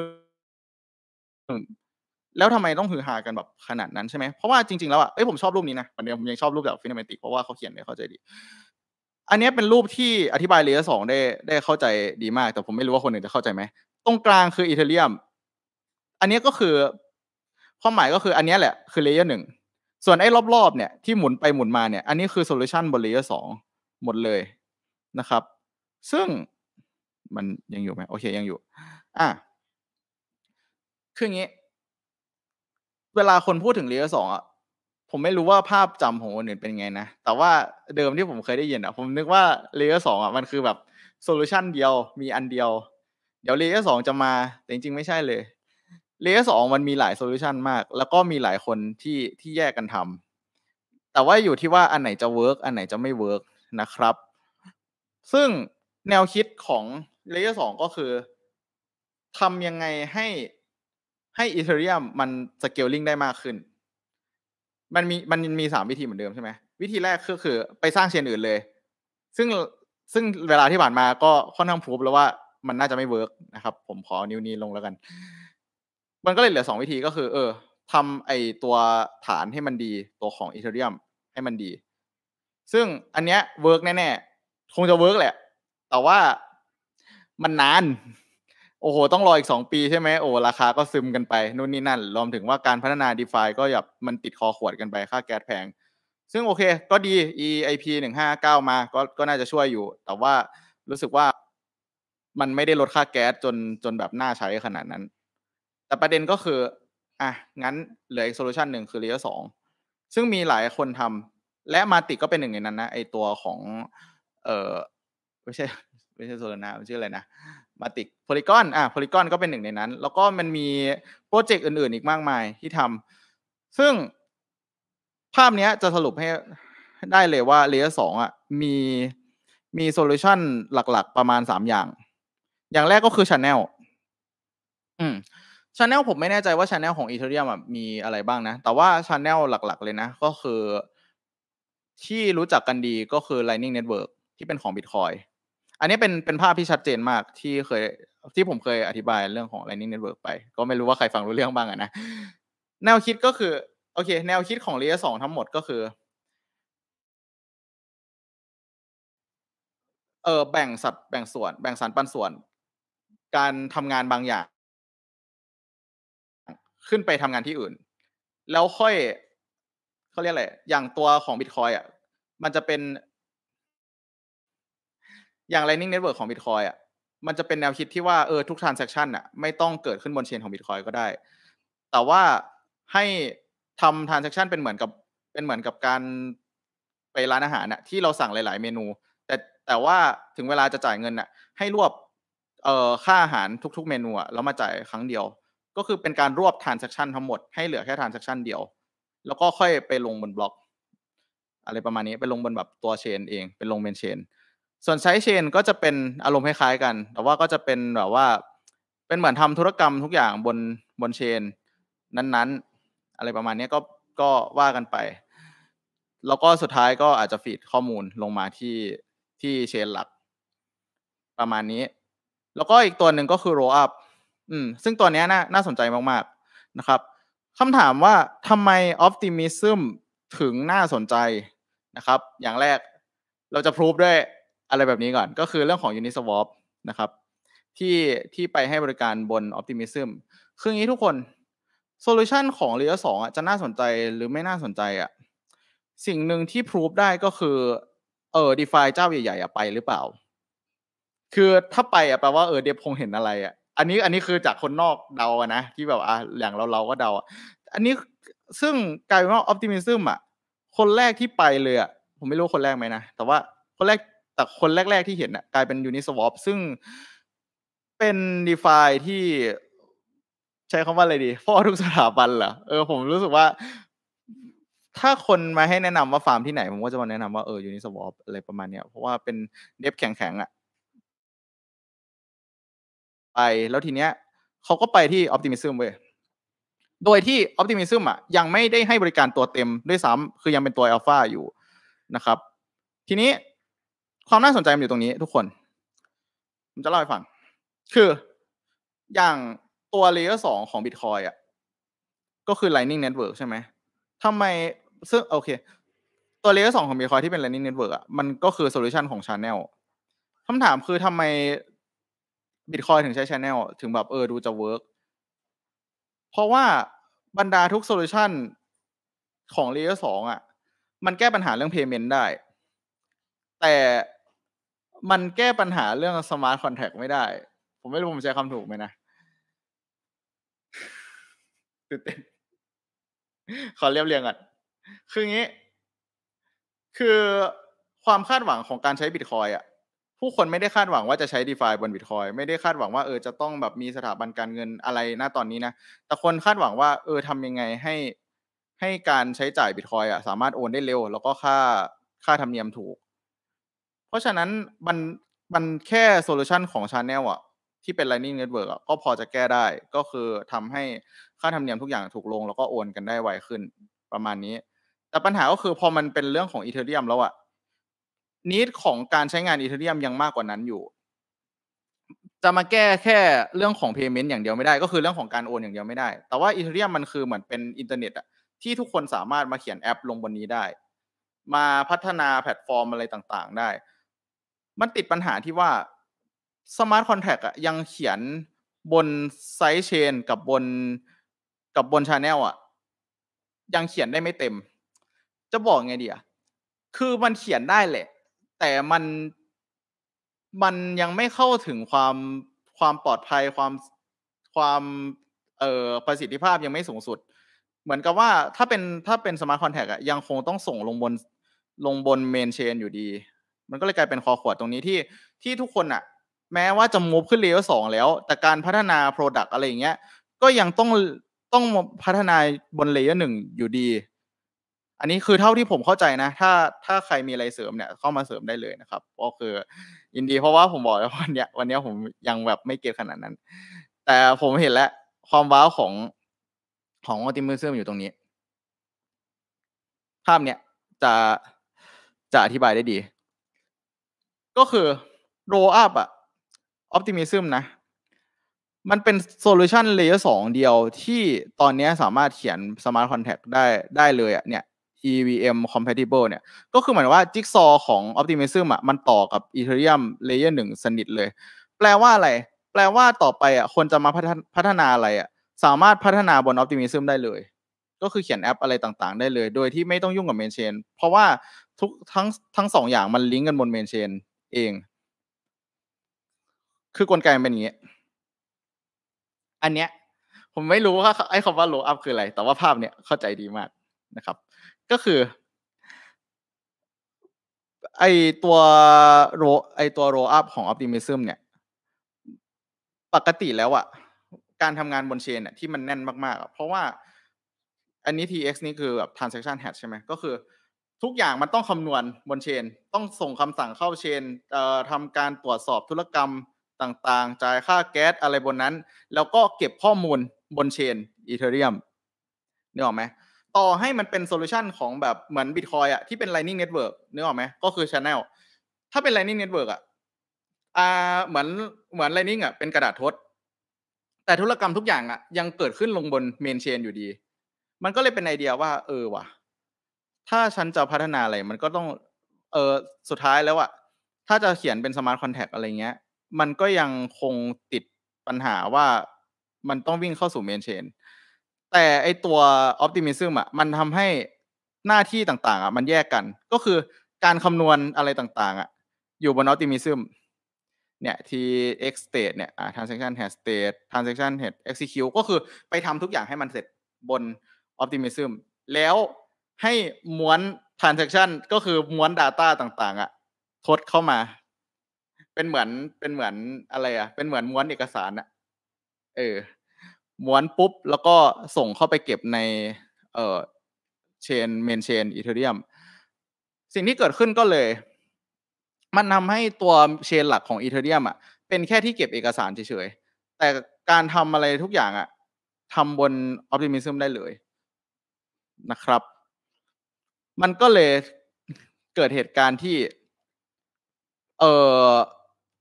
มแล้วทำไมต้องหือหากันแบบขนาดนั้นใช่ไหมเพราะว่าจริงๆแล้วอ่ะเอ้ยผมชอบรูปนี้นะวันนี้ผมยังชอบรูปแบบฟินเมติกเพราะว่าเขาเขียนได้เข้าใจดี อันนี้เป็นรูปที่อธิบายเลเยอร์สองได้ได้เข้าใจดีมาก แต่ผมไม่รู้ว่าคนอื่นจะเข้าใจไหมตรงกลางคืออีเทเรียมอันนี้ก็คือ ความหมายก็คืออันนี้แหละ คือเลเยอร์หนึ่งส่วนไอ้รอบๆเนี่ย ที่หมุนไปหมุนมาเนี่ย อันนี้คือโซลูชันบนเลเยอร์สองหมดเลยนะครับ ซึ่งมันยังอยู่ไหมโอเค ยังอยู่ อ่ะคืออย่างนี้ เวลาคนพูดถึงเลเยอร์สองอ่ะ ผมไม่รู้ว่าภาพจำของคนอื่นเป็นไง นะ แต่ว่าเดิมที่ผมเคยได้ยินอ่ะ ผมนึกว่าเลเยอร์สองอ่ะ มันคือแบบโซลูชันเดียวมีอันเดียว เดี๋ยวเลเยอร์สองจะมา แต่ จริง ๆไม่ใช่เลยเลเยอร์สองมันมีหลายโซลูชันมากแล้วก็มีหลายคนที่ที่แยกกันทำ แต่ว่าอยู่ที่ว่าอันไหนจะเวิร์กอันไหนจะไม่เวิร์กนะครับ ซึ่งแนวคิดของเลเยอร์สองก็คือทำยังไงให้ให้อีเทเรียมมันสเกลลิงได้มากขึ้น มันมีมันมีสามวิธีเหมือนเดิมใช่ไหม วิธีแรกก็คือ ไปสร้างเชนอื่นเลย ซึ่งซึ่งเวลาที่ผ่านมาก็ค่อนข้างพูดแล้วว่ามันน่าจะไม่เวิร์กนะครับ ผมขอนิ้วนี้ลงแล้วกัน มันก็เลยเหลือสองวิธีก็คือเออทำไอตัวฐานให้มันดีตัวของอีเทเรียมให้มันดี ซึ่งอันเนี้ยเวิร์กแน่ๆคงจะเวิร์กแหละ แต่ว่ามันนาน โอ้โห ต้องรออีกสองปี ใช่ไหมโอ้ราคาก็ซึมกันไปนู่น นี่นั่นรวมถึงว่าการพัฒนา d e f าก็แบบมันติดคอขวดกันไปค่าแก๊สแพง ซึ่งโอเค ก็ดี EIP หนึ่งห้าเก้ามาก็ก็น่าจะช่วยอยู่ แต่ว่ารู้สึกว่ามันไม่ได้ลดค่าแก๊สจนจนแบบน่าใช้ขนาดนั้น แต่ประเด็นก็คือ อ่ะ งั้น เหลืออีกโซลูชันหนึ่งคือเลเยอร์สองซึ่งมีหลายคนทำ และมาติก็เป็นหนึ่งในนั้นนะไอตัวของ เออไม่ใช่ไม่ใช่โซลานาันชื่ออะไรนะมาติกโพลิกอน อ่ะโพลิกอนก็เป็นหนึ่งในนั้น แล้วก็มันมีโปรเจกต์อื่นๆอีกมากมายที่ทำ ซึ่งภาพนี้จะสรุปให้ได้เลยว่าเลเยอร์สองอ่ะมีมีโซลูชันหลัก ๆ ประมาณสามอย่าง อย่างแรกก็คือชาแนลอืมชาแนลผมไม่แน่ใจว่าชาแนลของอีเอเรียมมีอะไรบ้างนะ แต่ว่าชาแนลหลักๆ เลยนะ ก็คือ ที่รู้จักกันดีก็คือ Lightning Network ที่เป็นของ Bitcoin อันนี้เป็นเป็นภาพที่ชัดเจนมากที่เคยที่ผมเคยอธิบายเรื่องของ Lightning Network ไปก็ไม่รู้ว่าใครฟังรู้เรื่องบ้างอะนะ แนวคิดก็คือ โอเค แนวคิดของ Layer 2ทั้งหมดก็คือ เออแบ่งสัดแบ่งส่วน แบ่งสารปันส่วน การทำงานบางอย่าง ขึ้นไปทำงานที่อื่น แล้วค่อยเขาเรียกอะไร อย่างตัวของบิตคอยอ่ะมันจะเป็นอย่าง Lightning Network ของ Bitcoin อ่ะ มันจะเป็นแนวคิดที่ว่าเออทุก transaction อ่ะไม่ต้องเกิดขึ้นบนเชนของ Bitcoin ก็ได้ แต่ว่าให้ทำ transaction เป็นเหมือนกับเป็นเหมือนกับการไปร้านอาหารน่ะที่เราสั่งหลาย ๆเมนู แต่แต่ว่าถึงเวลาจะจ่ายเงินน่ะให้รวบเอ่อค่าอาหารทุก ๆ เมนูแล้วมาจ่ายครั้งเดียว ก็คือเป็นการรวบ transaction ทั้งหมดให้เหลือแค่ transaction เดียว แล้วก็ค่อยไปลงบนบล็อก อะไรประมาณนี้ไปลงบนแบบตัวเชนเองเป็นลงเมนเชนส่วนไซเชนก็จะเป็นอารมณ์คล้ายๆกัน แต่ว่าก็จะเป็นแบบว่า เป็นเหมือนทำธุรกรรมทุกอย่างบนบนเชนนั้นๆ อะไรประมาณนี้ก็ก็ว่ากันไป แล้วก็สุดท้ายก็อาจจะฟีดข้อมูลลงมาที่ที่เชนหลัก ประมาณนี้ แล้วก็อีกตัวหนึ่งก็คือ roll up อืมซึ่งตัวนี้น่าน่าสนใจมากๆนะครับคำถามว่าทำไม optimism ถึงน่าสนใจนะครับ อย่างแรกเราจะพรูฟด้วยอะไรแบบนี้ก่อนก็คือเรื่องของ Uniswap นะครับ ที่ที่ไปให้บริการบน Optimism คืออย่างนี้ทุกคนโซลูชันของ Layer 2อ่ะจะน่าสนใจหรือไม่น่าสนใจอ่ะสิ่งหนึ่งที่พรูฟได้ก็คือ เออ DeFi เจ้าใหญ่ๆ ไปหรือเปล่า คือถ้าไปอ่ะแปลว่า เออเดฟคงเห็นอะไรอ่ะอันนี้อันนี้คือจากคนนอกเดาอะนะ ที่แบบอ่ะอย่างเราเราก็เดาอันนี้ซึ่งกลายเป็นว่าออปติมิซึมอ่ะคนแรกที่ไปเลยอ่ะผมไม่รู้คนแรกไหมนะแต่ว่าคนแรกแต่คนแรก ๆที่เห็นนะกลายเป็น Uniswap ซึ่งเป็น d e f าที่ใช้คำว่าอะไรดีพ่อทุกสถาบันเหรอเออผมรู้สึกว่า ถ้าคนมาให้แนะนำว่าฟาร์มที่ไหน ผมก็จะมาแนะนำว่าเออ Uniswap อะไรประมาณเนี้ยเพราะว่าเป็นเดฟแข็งๆอะ่ะไปแล้วทีเนี้ยเขาก็ไปที่ Optimism เว้ยโดยที่ Optimism อ่ะยังไม่ได้ให้บริการตัวเต็มด้วยซ้ำคือยังเป็นตัวอัลฟาอยู่นะครับทีนี้ความน่าสนใจมันอยู่ตรงนี้ทุกคน ผมจะเล่าให้ฟัง คือ อย่างตัวเลเยอร์สองของบิตคอยอ่ะก็คือ Lightning Network ใช่ไหม ทำไม ซึ่งโอเค ตัวเลเยอร์สองของบิตคอยที่เป็น Lightning Network อ่ะมันก็คือโซลูชันของ Channel คำถามคือทำไมบิตคอยถึงใช้ Channel ถึงแบบ เออดูจะเวิร์กเพราะว่าบรรดาทุกโซลูชันของเลเยอร์สองอ่ะมันแก้ปัญหาเรื่อง Payment ได้ แต่มันแก้ปัญหาเรื่องสมาร์ทคอนแทคไม่ได้ ผมไม่รู้ผมใช้คำถูกไหมนะตื่นเต้นขอเรียบเรียงก่อน คืองี้ คือความคาดหวังของการใช้บิตคอยอ่ะ ผู้คนไม่ได้คาดหวังว่าจะใช้ดีฟาบนบิตคอยไม่ได้คาดหวังว่าเออจะต้องแบบมีสถาบันการเงินอะไรหน้าตอนนี้นะ แต่คนคาดหวังว่า เออทำยังไงให้ให้การใช้จ่ายบิตคอยอ่ะ สามารถโอนได้เร็ว แล้วก็ค่าค่าธรรมเนียมถูกเพราะฉะนั้นมันมันแค่โซลูชันของชาแนลอะที่เป็น Lightning Network อะก็พอจะแก้ได้ก็คือทำให้ค่าธรรมเนียมทุกอย่างถูกลง แล้วก็โอนกันได้ไวขึ้นประมาณนี้ แต่ปัญหาก็คือพอมันเป็นเรื่องของอีเธอเรียมแล้วอะนิดของการใช้งานอีเธอเรียมยังมากกว่านั้นอยู่ จะมาแก้แค่เรื่องของ Payment อย่างเดียวไม่ได้ ก็คือเรื่องของการโอน อย่างเดียวไม่ได้แต่ว่าอีเธอเรียมมันคือเหมือนเป็นอินเทอร์เน็ตอะที่ทุกคนสามารถมาเขียนแอป ลงบนนี้ได้ มาพัฒนาแพลตฟอร์มอะไรต่างๆ ได้มันติดปัญหาที่ว่าสมาร์ทคอนแท็กอะยังเขียนบนไซส์เชนกับบนกับบนชาแนลอะยังเขียนได้ไม่เต็ม จะบอกไงดีอะคือมันเขียนได้แหละ แต่มันมันยังไม่เข้าถึงความความปลอดภัยความความ เอ่อประสิทธิภาพยังไม่สูงสุด เหมือนกับว่าถ้าเป็นถ้าเป็นสมาร์ทคอนแท็กอะยังคงต้องส่งลงบนลงบนเมนเชนอยู่ดีมันก็เลยกลายเป็นคอขวดตรงนี้ที่ที่ทุกคนอะแม้ว่าจะมูฟขึ้นเลเวลสองแล้วแต่การพัฒนา Product อะไรอย่างเงี้ยก็ยังต้องต้องพัฒนาบนเลเยอร์หนึ่งอยู่ดี อันนี้คือเท่าที่ผมเข้าใจนะ ถ้าถ้าใครมีอะไรเสริมเนี่ย เข้ามาเสริมได้เลยนะครับก็คือยินดีเพราะว่าผมบอกแล้ววันเนี้ยวันเนี้ยผมยังแบบไม่เก็ตขนาดนั้น แต่ผมเห็นแล้วความว้าวของของออติมิซยมอยู่ตรงนี้ภาพเนี้ยจะจะอธิบายได้ดีก็คือโรอัพอะออปติมิซึมนะ มันเป็นโซลูชันเลเยอร์สองเดียวที่ตอนนี้สามารถเขียนสมาร์ทคอนแทคได้ได้เลยอะเนี่ย EVM compatible เนี่ย ก็คือหมายว่าจิ๊กซอของ Optimism อ่ะมันต่อกับ Ethereum Layer 1 สนิทเลย แปลว่าอะไร แปลว่าต่อไปอ่ะคนจะมาพัฒนาอะไรอ่ะสามารถพัฒนาบน Optimism ได้เลย ก็คือเขียนแอปอะไรต่างๆ ได้เลย โดยที่ไม่ต้องยุ่งกับเมนเชนเพราะว่าทุกทั้งทั้งสองอย่างมันลิงก์กันบนเมนเชนเอง คือกลไกมันเป็นอย่างนี้ อันเนี้ยผมไม่รู้ว่า ไอ้คำว่าโลอัพคืออะไร แต่ว่าภาพเนี้ยเข้าใจดีมากนะครับ ก็คือ ไอ้ตัวโรไอ้ตัวโรอัพของออปติมิซึมเนี่ย ปกติแล้วอะการทำงานบนเชนเนี่ยที่มันแน่นมากๆ เพราะว่าอันนี้ TX นี่คือแบบ transaction hash ใช่ไหม ก็คือทุกอย่างมันต้องคำนวณบนเชน ต้องส่งคำสั่งเข้าเชนทำการตรวจสอบธุรกรรมต่างๆจ่ายค่าแก๊สอะไรบนนั้น แล้วก็เก็บข้อมูลบนเชนอีเธเรียมนึกออกไหมต่อให้มันเป็นโซลูชันของแบบเหมือนบิตคอยอะที่เป็น Lightning Network นึกออกไหมก็คือ Channel ถ้าเป็น Lightning Network อะอ่าเหมือนเหมือน Lightning อะเป็นกระดาษทด แต่ธุรกรรมทุกอย่างอะยังเกิดขึ้นลงบนเมนเชนอยู่ดี มันก็เลยเป็นไอเดียว่าเออว่ะถ้าฉันจะพัฒนาอะไร มันก็ต้อง เออสุดท้ายแล้วอะถ้าจะเขียนเป็นสมาร์ทคอนแทคอะไรเงี้ย มันก็ยังคงติดปัญหาว่า มันต้องวิ่งเข้าสู่เมนเชน แต่ไอตัวออปติมิซึมอะ มันทำให้หน้าที่ต่างๆอะ มันแยกกัน ก็คือการคำนวณอะไรต่างๆอะ อยู่บนออปติมิซึมเนี่ยที่ x state เนี่ยอ่า transaction head state transaction head execute ก็คือไปทำทุกอย่างให้มันเสร็จบน optimism แล้วให้ม้วน transaction ก็คือม้วน Data ต่างๆอะทดเข้ามา เป็นเหมือนเป็นเหมือนอะไรอะเป็นเหมือนม้วนเอกสารอะเออม้วนปุ๊บ แล้วก็ส่งเข้าไปเก็บในเอ่อเชนเมนเชนอีเ h e รี u มสิ่งที่เกิดขึ้นก็เลย มันทำให้ตัวเชนหลักของอีเทเรียม อ่ะเป็นแค่ที่เก็บเอกสารเฉยๆ แต่การทำอะไรทุกอย่างอ่ะทำบน Optimism ได้เลยนะครับมันก็เลยเกิดเหตุการณ์ที่เออ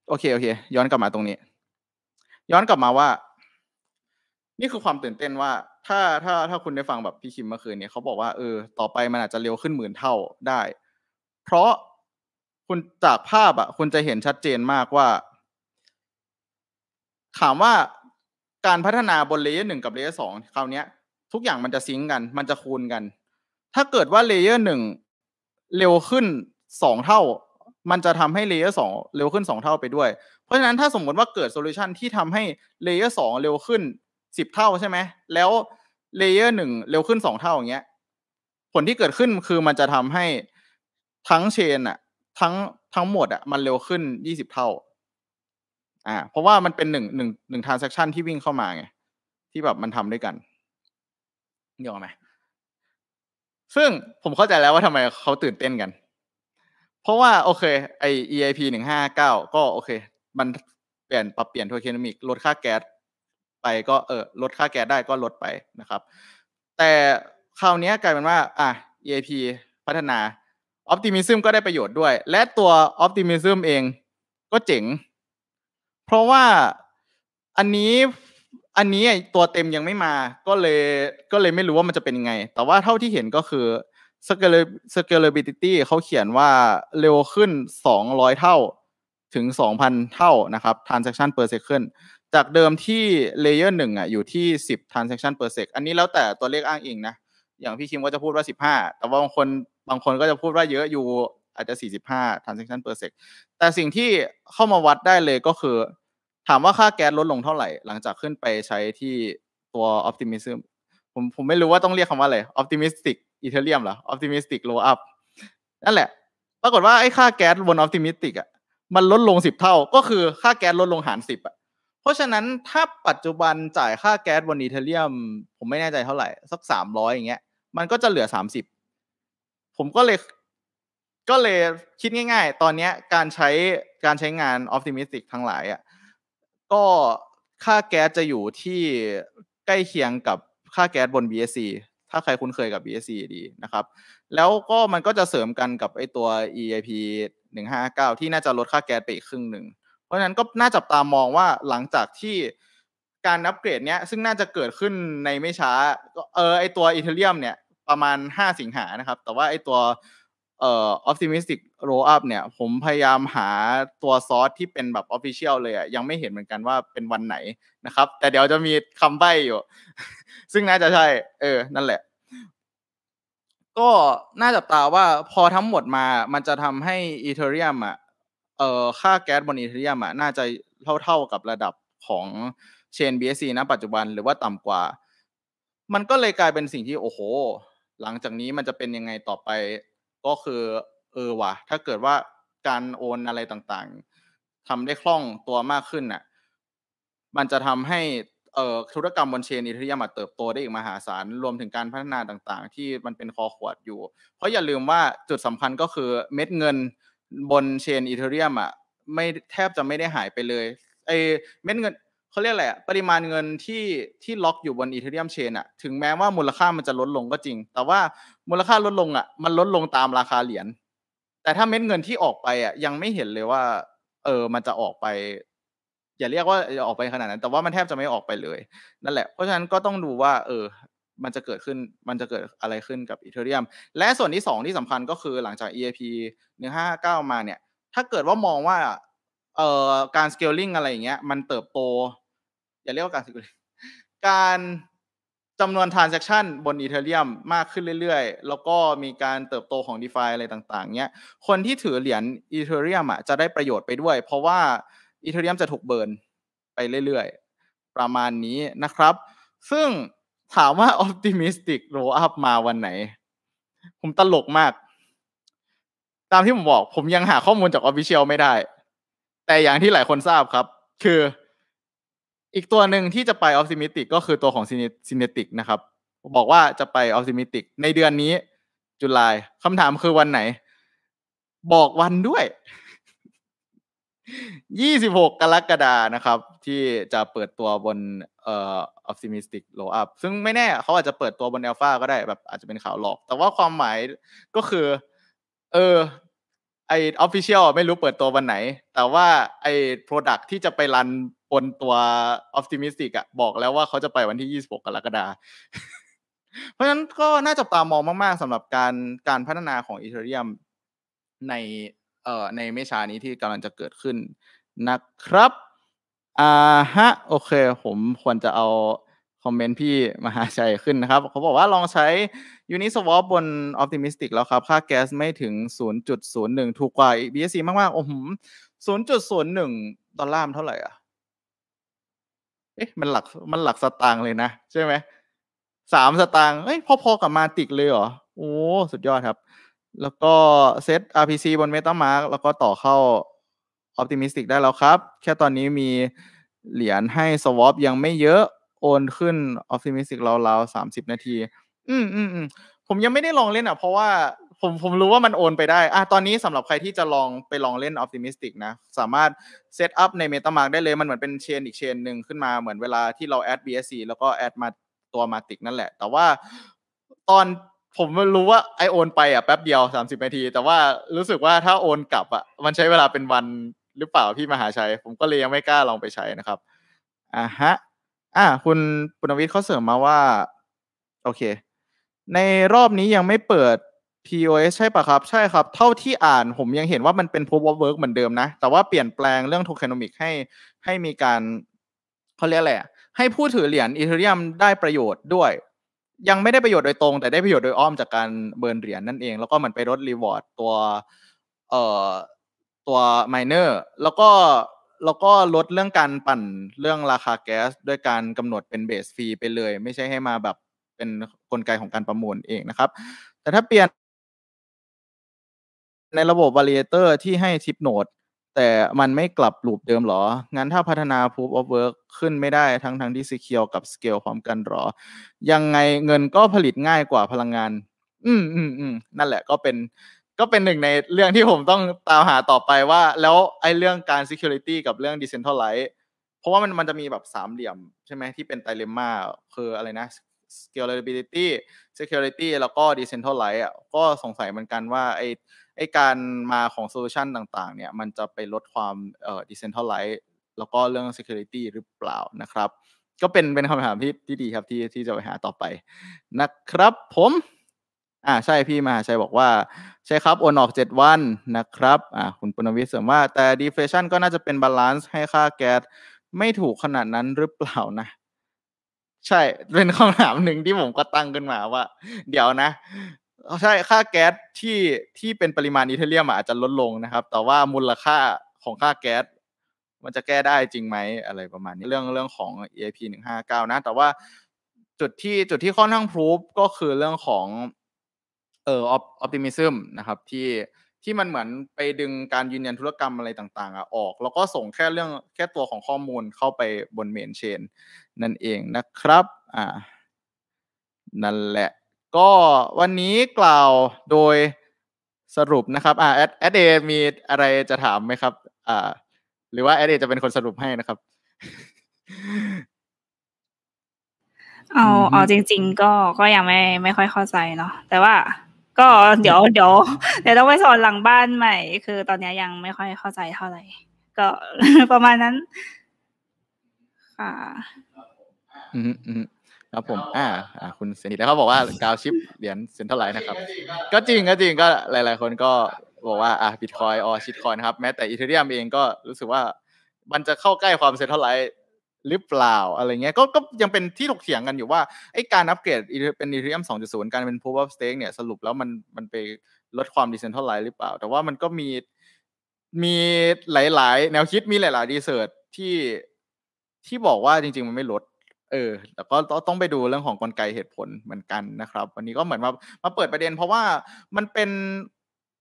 โอเคโอเค ย้อนกลับมาตรงนี้ ย้อนกลับมาว่า นี่คือความตื่นเต้นว่า ถ้าถ้าถ้าคุณได้ฟังแบบพี่คิมเมื่อคืนเนี่ยเขาบอกว่าเออต่อไปมันอาจจะเร็วขึ้นหมื่นเท่าได้ เพราะคุณจากภาพอะคุณจะเห็นชัดเจนมากว่า ถามว่าการพัฒนาบนเลเยอร์หนึ่งกับเลเยอร์สองคราวนี้ทุกอย่างมันจะซิงกัน มันจะคูณกันถ้าเกิดว่าเลเยอร์หนึ่งเร็วขึ้นสองเท่า มันจะทำให้เลเยอร์สองเร็วขึ้นสองเท่าไปด้วย เพราะฉะนั้นถ้าสมมติว่าเกิดโซลูชันที่ทำให้เลเยอร์สองเร็วขึ้นสิบเท่าใช่ไหมแล้วเลเยอร์หนึ่งเร็วขึ้นสองเท่าอย่างเงี้ย ผลที่เกิดขึ้นคือมันจะทำให้ทั้งเชนอะทั้งทั้งหมดอะมันเร็วขึ้นยี่สิบเท่า อ่า เพราะว่ามันเป็นหนึ่งหนึ่งหนึ่งทรานซัคชันที่วิ่งเข้ามาไง ที่แบบมันทำด้วยกันเียวไหมซึ่งผมเข้าใจแล้วว่าทำไมเขาตื่นเต้นกัน เพราะว่า โอเค ไอ EIP หนึ่งห้าเก้าก็โอเค มันเปลี่ยนปรับเปลี่ยนโทเคนมิก ลดค่าแก๊สไปก็เออลดค่าแก๊สได้ก็ลดไปนะครับ แต่คราวนี้กลายเป็นว่า อ่ะ EIP พัฒนาออปติมิซึมก็ได้ประโยชน์ด้วย และตัวออปติมิซึมเองก็เจ๋ง เพราะว่าอันนี้อันนี้ตัวเต็มยังไม่มาก็เลยก็เลยไม่รู้ว่ามันจะเป็นยังไง แต่ว่าเท่าที่เห็นก็คือ scalability เขาเขียนว่าเร็วขึ้น 200 เท่าถึง 2,000 เท่านะครับ transaction per second จากเดิมที่ layer 1อ่ะอยู่ที่ 10 transaction per second อันนี้แล้วแต่ตัวเลขอ้างอิงนะ อย่างพี่คิมก็จะพูดว่า 15 แต่ว่าบางคนบางคนก็จะพูดว่าเยอะอยู่อาจจะ 45 transaction per second แต่สิ่งที่เข้ามาวัดได้เลยก็คือถามว่าค่าแก๊สลดลงเท่าไหร่หลังจากขึ้นไปใช้ที่ตัว o p t i ิ i ิ m ผมผมไม่รู้ว่าต้องเรียกคำว่าอะไรออพติมิสติกอีเทเรียมเหรอออพติมิสติกโลอัพนั่นแหละ ปรากฏว่าไอ้ค่าแก๊สบนออพติมิสติกอ่ะมันลดลงสิบเท่า ก็คือค่าแก๊สลดลงหารสิบอ่ะเพราะฉะนั้นถ้าปัจจุบันจ่ายค่าแก๊สบนอีเทเรียมผมไม่แน่ใจเท่าไหร่ สักสามร้อยอย่างเงี้ยมันก็จะเหลือสามสิบผมก็เลยก็เลยคิดง่ายๆ ตอนเนี้ยการใช้การใช้งานออพติมิสติกทั้งหลายอ่ะก็ค่าแก๊สจะอยู่ที่ใกล้เคียงกับค่าแก๊สบน BSC ถ้าใครคุ้นเคยกับ BSC ดีนะครับ แล้วก็มันก็จะเสริมกันกับไอตัว EIP 1 5 9 ที่น่าจะลดค่าแก๊สไปอีกครึ่งหนึ่ง เพราะฉะนั้นก็น่าจับตามองว่าหลังจากที่การอัปเกรดเนี้ยซึ่งน่าจะเกิดขึ้นในไม่ช้าเออไอตัวอีเทเรียมเนี่ยประมาณ 5 สิงหานะครับ แต่ว่าไอตัวเอ่อ optimistic roll up เนี่ยผมพยายามหาตัวซอสที่เป็นแบบ official เลยอะยังไม่เห็นเหมือนกันว่าเป็นวันไหนนะครับ แต่เดี๋ยว จะมีคำใบ้อยู่ ซึ่งน่าจะใช่ เออ นั่นแหละ ก็น่าจับตาว่าพอทั้งหมดมา มันจะทำให้อีเท r ร u m มอะเอ่อค่าแก๊สบนอีเทเรียมอะน่าจะเท่าๆกับระดับของเชน BSC นะปัจจุบันหรือว่าต่ำกว่า มันก็เลยกลายเป็นสิ่งที่โอ้โหหลังจากนี้มันจะเป็นยังไงต่อไปก็คือเออว่ะ ถ้าเกิดว่าการโอนอะไรต่างๆ ทำได้คล่องตัวมากขึ้นน่ะ มันจะทำให้เอ่อธุรกรรมบนเชนอีเทอริเอมเติบโตได้อีกมหาศาลรวมถึงการพัฒนาต่าง ๆ ที่มันเป็นคอขวดอยู่ เพราะอย่าลืมว่า จุดสำคัญก็คือเม็ดเงินบนเชนอีเทอริเอมอ่ะไม่แทบจะไม่ได้หายไปเลยไอเม็ดเงินเขาเรียกแหละปริมาณเงินที่ที่ล็อกอยู่บนอีเทเรียมเชนอะถึงแม้ว่ามูลค่ามันจะลดลงก็จริง แต่ว่ามูลค่าลดลงอะมันลดลงตามราคาเหรียญแต่ถ้าเม็ดเงินที่ออกไปอะยังไม่เห็นเลยว่า เออมันจะออกไป อย่าเรียกว่าจะออกไปขนาดนั้น แต่ว่ามันแทบจะไม่ออกไปเลยนั่นแหละ เพราะฉะนั้นก็ต้องดูว่า เออ มันจะเกิดขึ้นมันจะเกิดอะไรขึ้นกับอีเธเรียมและส่วนที่สองที่สำคัญก็คือหลังจาก EIP 159มาเนี่ย ถ้าเกิดว่ามองว่าเอ่อการสเกลลิงอะไรอย่างเงี้ยมันเติบโตอย่าเรียกว่าการส i r c เล a การจำนวน transaction บนอีเธอเรียมมากขึ้นเรื่อยๆ แล้วก็มีการเติบโตของ d e f าอะไรต่างๆ เนี้ย คนที่ถือเหรียญอีเธอเรียมอ่ะจะได้ประโยชน์ไปด้วย เพราะว่าอีเธอเรียมจะถูกเบิร์นไปเรื่อย ๆ ประมาณนี้นะครับ ซึ่งถามว่า optimistic roll up มาวันไหน ผมตลกมาก ตามที่ผมบอกผมยังหาข้อมูลจาก official ไม่ได้ แต่อย่างที่หลายคนทราบครับ คืออีกตัวหนึ่งที่จะไปออฟซิมิติกก็คือตัวของซินเนติกนะครับ บอกว่าจะไปออฟซิมิติกในเดือนนี้จุลายคำถามคือวันไหน บอกวันด้วย26กรกฎานะครับ ที่จะเปิดตัวบนเอ่ออ p t i ิ i ิติกโลอัพซึ่ง ไม่แน่เขาอาจจะเปิดตัวบนเอลฟาก็ได้แบบ อาจจะเป็นข่าวหลอก แต่ว่าความหมายก็คือเออไอออฟฟิเชียลไม่รู้เปิดตัววันไหน แต่ว่าไอโปรดักที่จะไปรันบนตัวออฟติมิสติกอะบอกแล้วว่าเขาจะไปวันที่ 26กรกฎาเพราะฉะนั้นก็น่าจับตามองมาก ๆสำหรับการการพัฒนาของอีเทอริยมในเอ่อในไม่ช้านี้ที่กำลังจะเกิดขึ้นนะครับอ่าฮะโอเค ผมควรจะเอาคอมเมนต์พี่มหาชัยขึ้นนะครับเขาบอกว่าลองใช้ Uniswap บน Optimistic แล้วครับ ค่าแก๊สไม่ถึง 0.01 ถูกกว่า BSC มาก ๆ โอ้โห0.01ดอลลาร์เท่าไหร่อ่ะเอ๊ะมันหลัก มันหลักสตางค์เลย นะ ใช่ไหม สามสตางค์เอ้ยพอๆกับ มาติก เลยเหรอโอ้สุดยอดครับ แล้วก็ เซต RPC บน m e t a m a ์ k แล้วก็ต่อเข้า Optimistic ได้แล้วครับ แค่ตอนนี้มีเหรียญให้ Swap ยังไม่เยอะโอนขึ้น Optimistic ราวๆสามสิบนาทีอืมอืมอืมผมยังไม่ได้ลองเล่น อ่ะ เพราะว่าผมผมรู้ว่ามันโอนไปได้อะตอนนี้สำหรับใครที่จะลองไปลองเล่น Optimistic นะ สามารถเซตอัพใน MetaMark ได้เลยมันเหมือนเป็นเชนอีกเชนหนึ่งขึ้นมาเหมือนเวลาที่เราแอด BSC แล้วก็แอดมาตัวมาติกนั่นแหละ แต่ว่าตอนผมรู้ว่าไอโอนไปอ่ะแป๊บเดียว 30นาที แต่ว่ารู้สึกว่าถ้าโอนกลับอ่ะมันใช้เวลาเป็นวันหรือเปล่าพี่มหาชัยผมก็เลยยังไม่กล้าลองไปใช้นะครับอ่ะฮะอ่ะคุณปุณวิทย์เขาเสริมมาว่า โอเค ในรอบนี้ยังไม่เปิด POS ใช่ปะครับ ใช่ครับเท่าที่อ่านผมยังเห็นว่ามันเป็น proof of work เหมือนเดิมนะ แต่ว่าเปลี่ยนแปลงเรื่อง tokenomic ให้ให้มีการเขาเรียกอะไรให้ผู้ถือเหรียญอีเธเรียมได้ประโยชน์ด้วย ยังไม่ได้ประโยชน์โดยตรงแต่ได้ประโยชน์โดยอ้อมจากการเบิร์นเหรียญนั่นเองแล้วก็เหมือนไปลดรีวอร์ดตัวเอ่อตัวไมเนอร์แล้วก็แล้วก็ลดเรื่องการปั่นเรื่องราคาแก๊สด้วยการกำหนดเป็นเบสฟรีไปเลย ไม่ใช่ให้มาแบบเป็นนกลไกของการประมูลเองนะครับแต่ถ้าเปลี่ยนในระบบ v a r i a t o r ที่ให้ชิปโนดแต่มันไม่กลับลูปเดิมหรอ งั้น ถ้าพัฒนา proof of work ขึ้นไม่ได้ทั้งทั้งที่ secure กับ scale พร้อมกันหรอ ยังไงเงินก็ผลิตง่ายกว่าพลังงาน อืมอืมอืม นั่นแหละก็เป็นก็เป็นหนึ่งในเรื่องที่ผมต้องตามหาต่อไปว่า แล้วไอ้เรื่องการ security กับเรื่อง decentralized เพราะว่ามันมันจะมีแบบสามเหลี่ยม ใช่ไหมที่เป็นไตรเลมม่าคืออะไรนะ scalability security แล้วก็ decentralized อ่ะก็สงสัยเหมือนกันว่าไอไอการมาของโซลูชันต่างๆ เนี่ย มันจะไปลดความเอ่อดิเซนทัลไลท์แล้วก็เรื่อง Security หรือเปล่านะครับ ก็เป็นเป็นคำถามที่ที่ดีครับที่ที่จะไปหาต่อไปนะครับผม อ่า ใช่พี่มหาชัยบอกว่า ใช่ครับโอนออก7วันนะครับ อ่า คุณปนวิทย์เสริมว่า แต่ดีเฟชันก็น่าจะเป็นบาลานซ์ให้ค่าแก๊สไม่ถูกขนาดนั้นหรือเปล่านะ ใช่เป็นคำถามหนึ่งที่ผมก็ตั้งขึ้นมาว่า เดี๋ยวนะใช่ค่าแก๊สที่ที่เป็นปริมาณอิเทเรียมอาจจะลดลงนะครับ แต่ว่ามูลค่าของค่าแก๊สมันจะแก้ได้จริงไหมอะไรประมาณนี้ เรื่องเรื่องของ EIP 159 นะแต่ว่าจุดที่จุดที่ค่อนข้างพรูฟก็คือเรื่องของเอ่อออปติมิซึมนะครับ ที่ที่มันเหมือนไปดึงการยืนยันธุรกรรมอะไรต่างๆอะออกแล้วก็ส่งแค่เรื่องแค่ตัวของข้อมูลเข้าไปบนเมนเชนนั่นเองนะครับ อ่า นั่นแหละก็วันนี้กล่าวโดยสรุปนะครับ อ่าแอดแอดเอมีอะไรจะถามไหมครับอ่า หรือว่าแอดเอจะเป็นคนสรุปให้นะครับ เอาเอาจริง ๆ ก็ก็ยังไม่ไม่ค่อยเข้าใจเนาะแต่ว่า ก็ เดี๋ยวเดี๋ยวเดี๋ยวต้องไปสอนหลังบ้านใหม่ คือตอนนี้ยังไม่ค่อยเข้าใจเท่าไหร่ก็ประมาณนั้น ค่ะ อืมอืมครับผม อ่าอ่าคุณเซนิตแล้วเขาบอกว่ากาวชิปเหรียญเซ็นเท่าไหร่นะครับ ก็จริงก็จริงก็หลายๆคนก็บอกว่า อ่าบิตคอย ออชิตคอยนะครับ แม้แต่อีเทเรียมเองก็รู้สึกว่ามันจะเข้าใกล้ความเซ็นเท่าไหร่หรือเปล่าอะไรเงี้ย ก็ ก็ยังเป็นที่ถกเถียงกันอยู่ว่าไอ้การอัปเกรดเป็นอีเทเรียม2.0 การเป็น proof of stake เนี่ย สรุปแล้วมัน มันไปลดความดิเซนเท่าไหร่หรือเปล่า แต่ว่ามันก็มี มีหลายๆ แนวคิด มีหลายๆดีเซิร์ชที่ ที่บอกว่าจริง ๆ มันไม่ลดเออแล้วก็ต้องไปดูเรื่องของกลไกเหตุผลเหมือนกันนะครับวันนี้ก็เหมือนมามาเปิดประเด็นเพราะว่ามันเป็น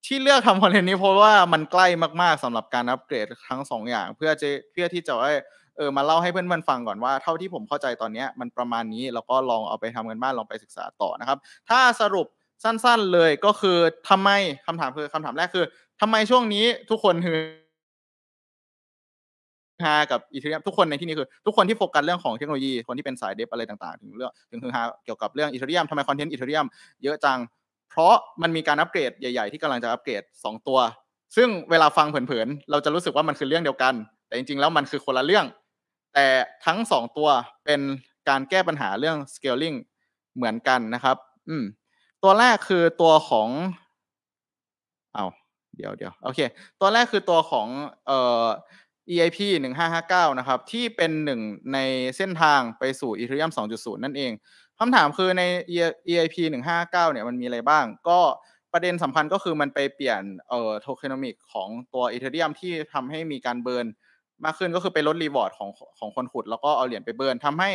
ที่เลือกทำคอนเทนต์นี้เพราะว่ามันใกล้มากๆสำหรับการอัปเกรดทั้ง2ออย่าง เพื่อจะเพื่อที่จะให้เออมาเล่าให้เพื่อนๆฟังก่อนว่า เท่าที่ผมเข้าใจตอนนี้มันประมาณนี้แล้วก็ลองเอาไปทำกันบ้านลองไปศึกษาต่อนะครับ ถ้าสรุปสั้น ๆเลยก็คือทำไมคำถามคือคำถามแรกคือ ทำไมช่วงนี้ทุกคนคือฮากับอีเทเรียมทุกคนในที่นี้คือ ทุกคนที่โฟกัสเรื่องของเทคโนโลยี คนที่เป็นสายเดฟอะไรต่างๆถึงเรื่องถึงฮือฮาเกี่ยวกับเรื่องอีเทเรียมทำไมคอนเทนต์อีเทเรียมเยอะจัง เพราะมันมีการอัปเกรดใหญ่ๆ ที่กำลังจะอัปเกรด 2 ตัว ซึ่งเวลาฟังเผินๆ เราจะรู้สึกว่ามันคือเรื่องเดียวกัน แต่จริงๆ แล้วมันคือคนละเรื่อง แต่ทั้ง 2 ตัวเป็นการแก้ปัญหาเรื่อง scaling เหมือนกันนะครับอืมตัวแรกคือตัวของ เอา เดี๋ยวเดี๋ยวโอเค ตัวแรกคือตัวของเอ่อ EIP 1559 นะครับ ที่เป็นหนึ่งในเส้นทางไปสู่ Ethereum 2.0 นั่นเองคำถามคือใน EIP 1559เนี่ยมันมีอะไรบ้าง ก็ประเด็นสำคัญก็คือมันไปเปลี่ยนเอ่อโทเคโนมิกของตัว Ethereum ที่ทำให้มีการเบิร์นมากขึ้นก็คือไปลดรีวอร์ดของของคนขุด แล้วก็เอาเหรียญไปเบิร์นทำให้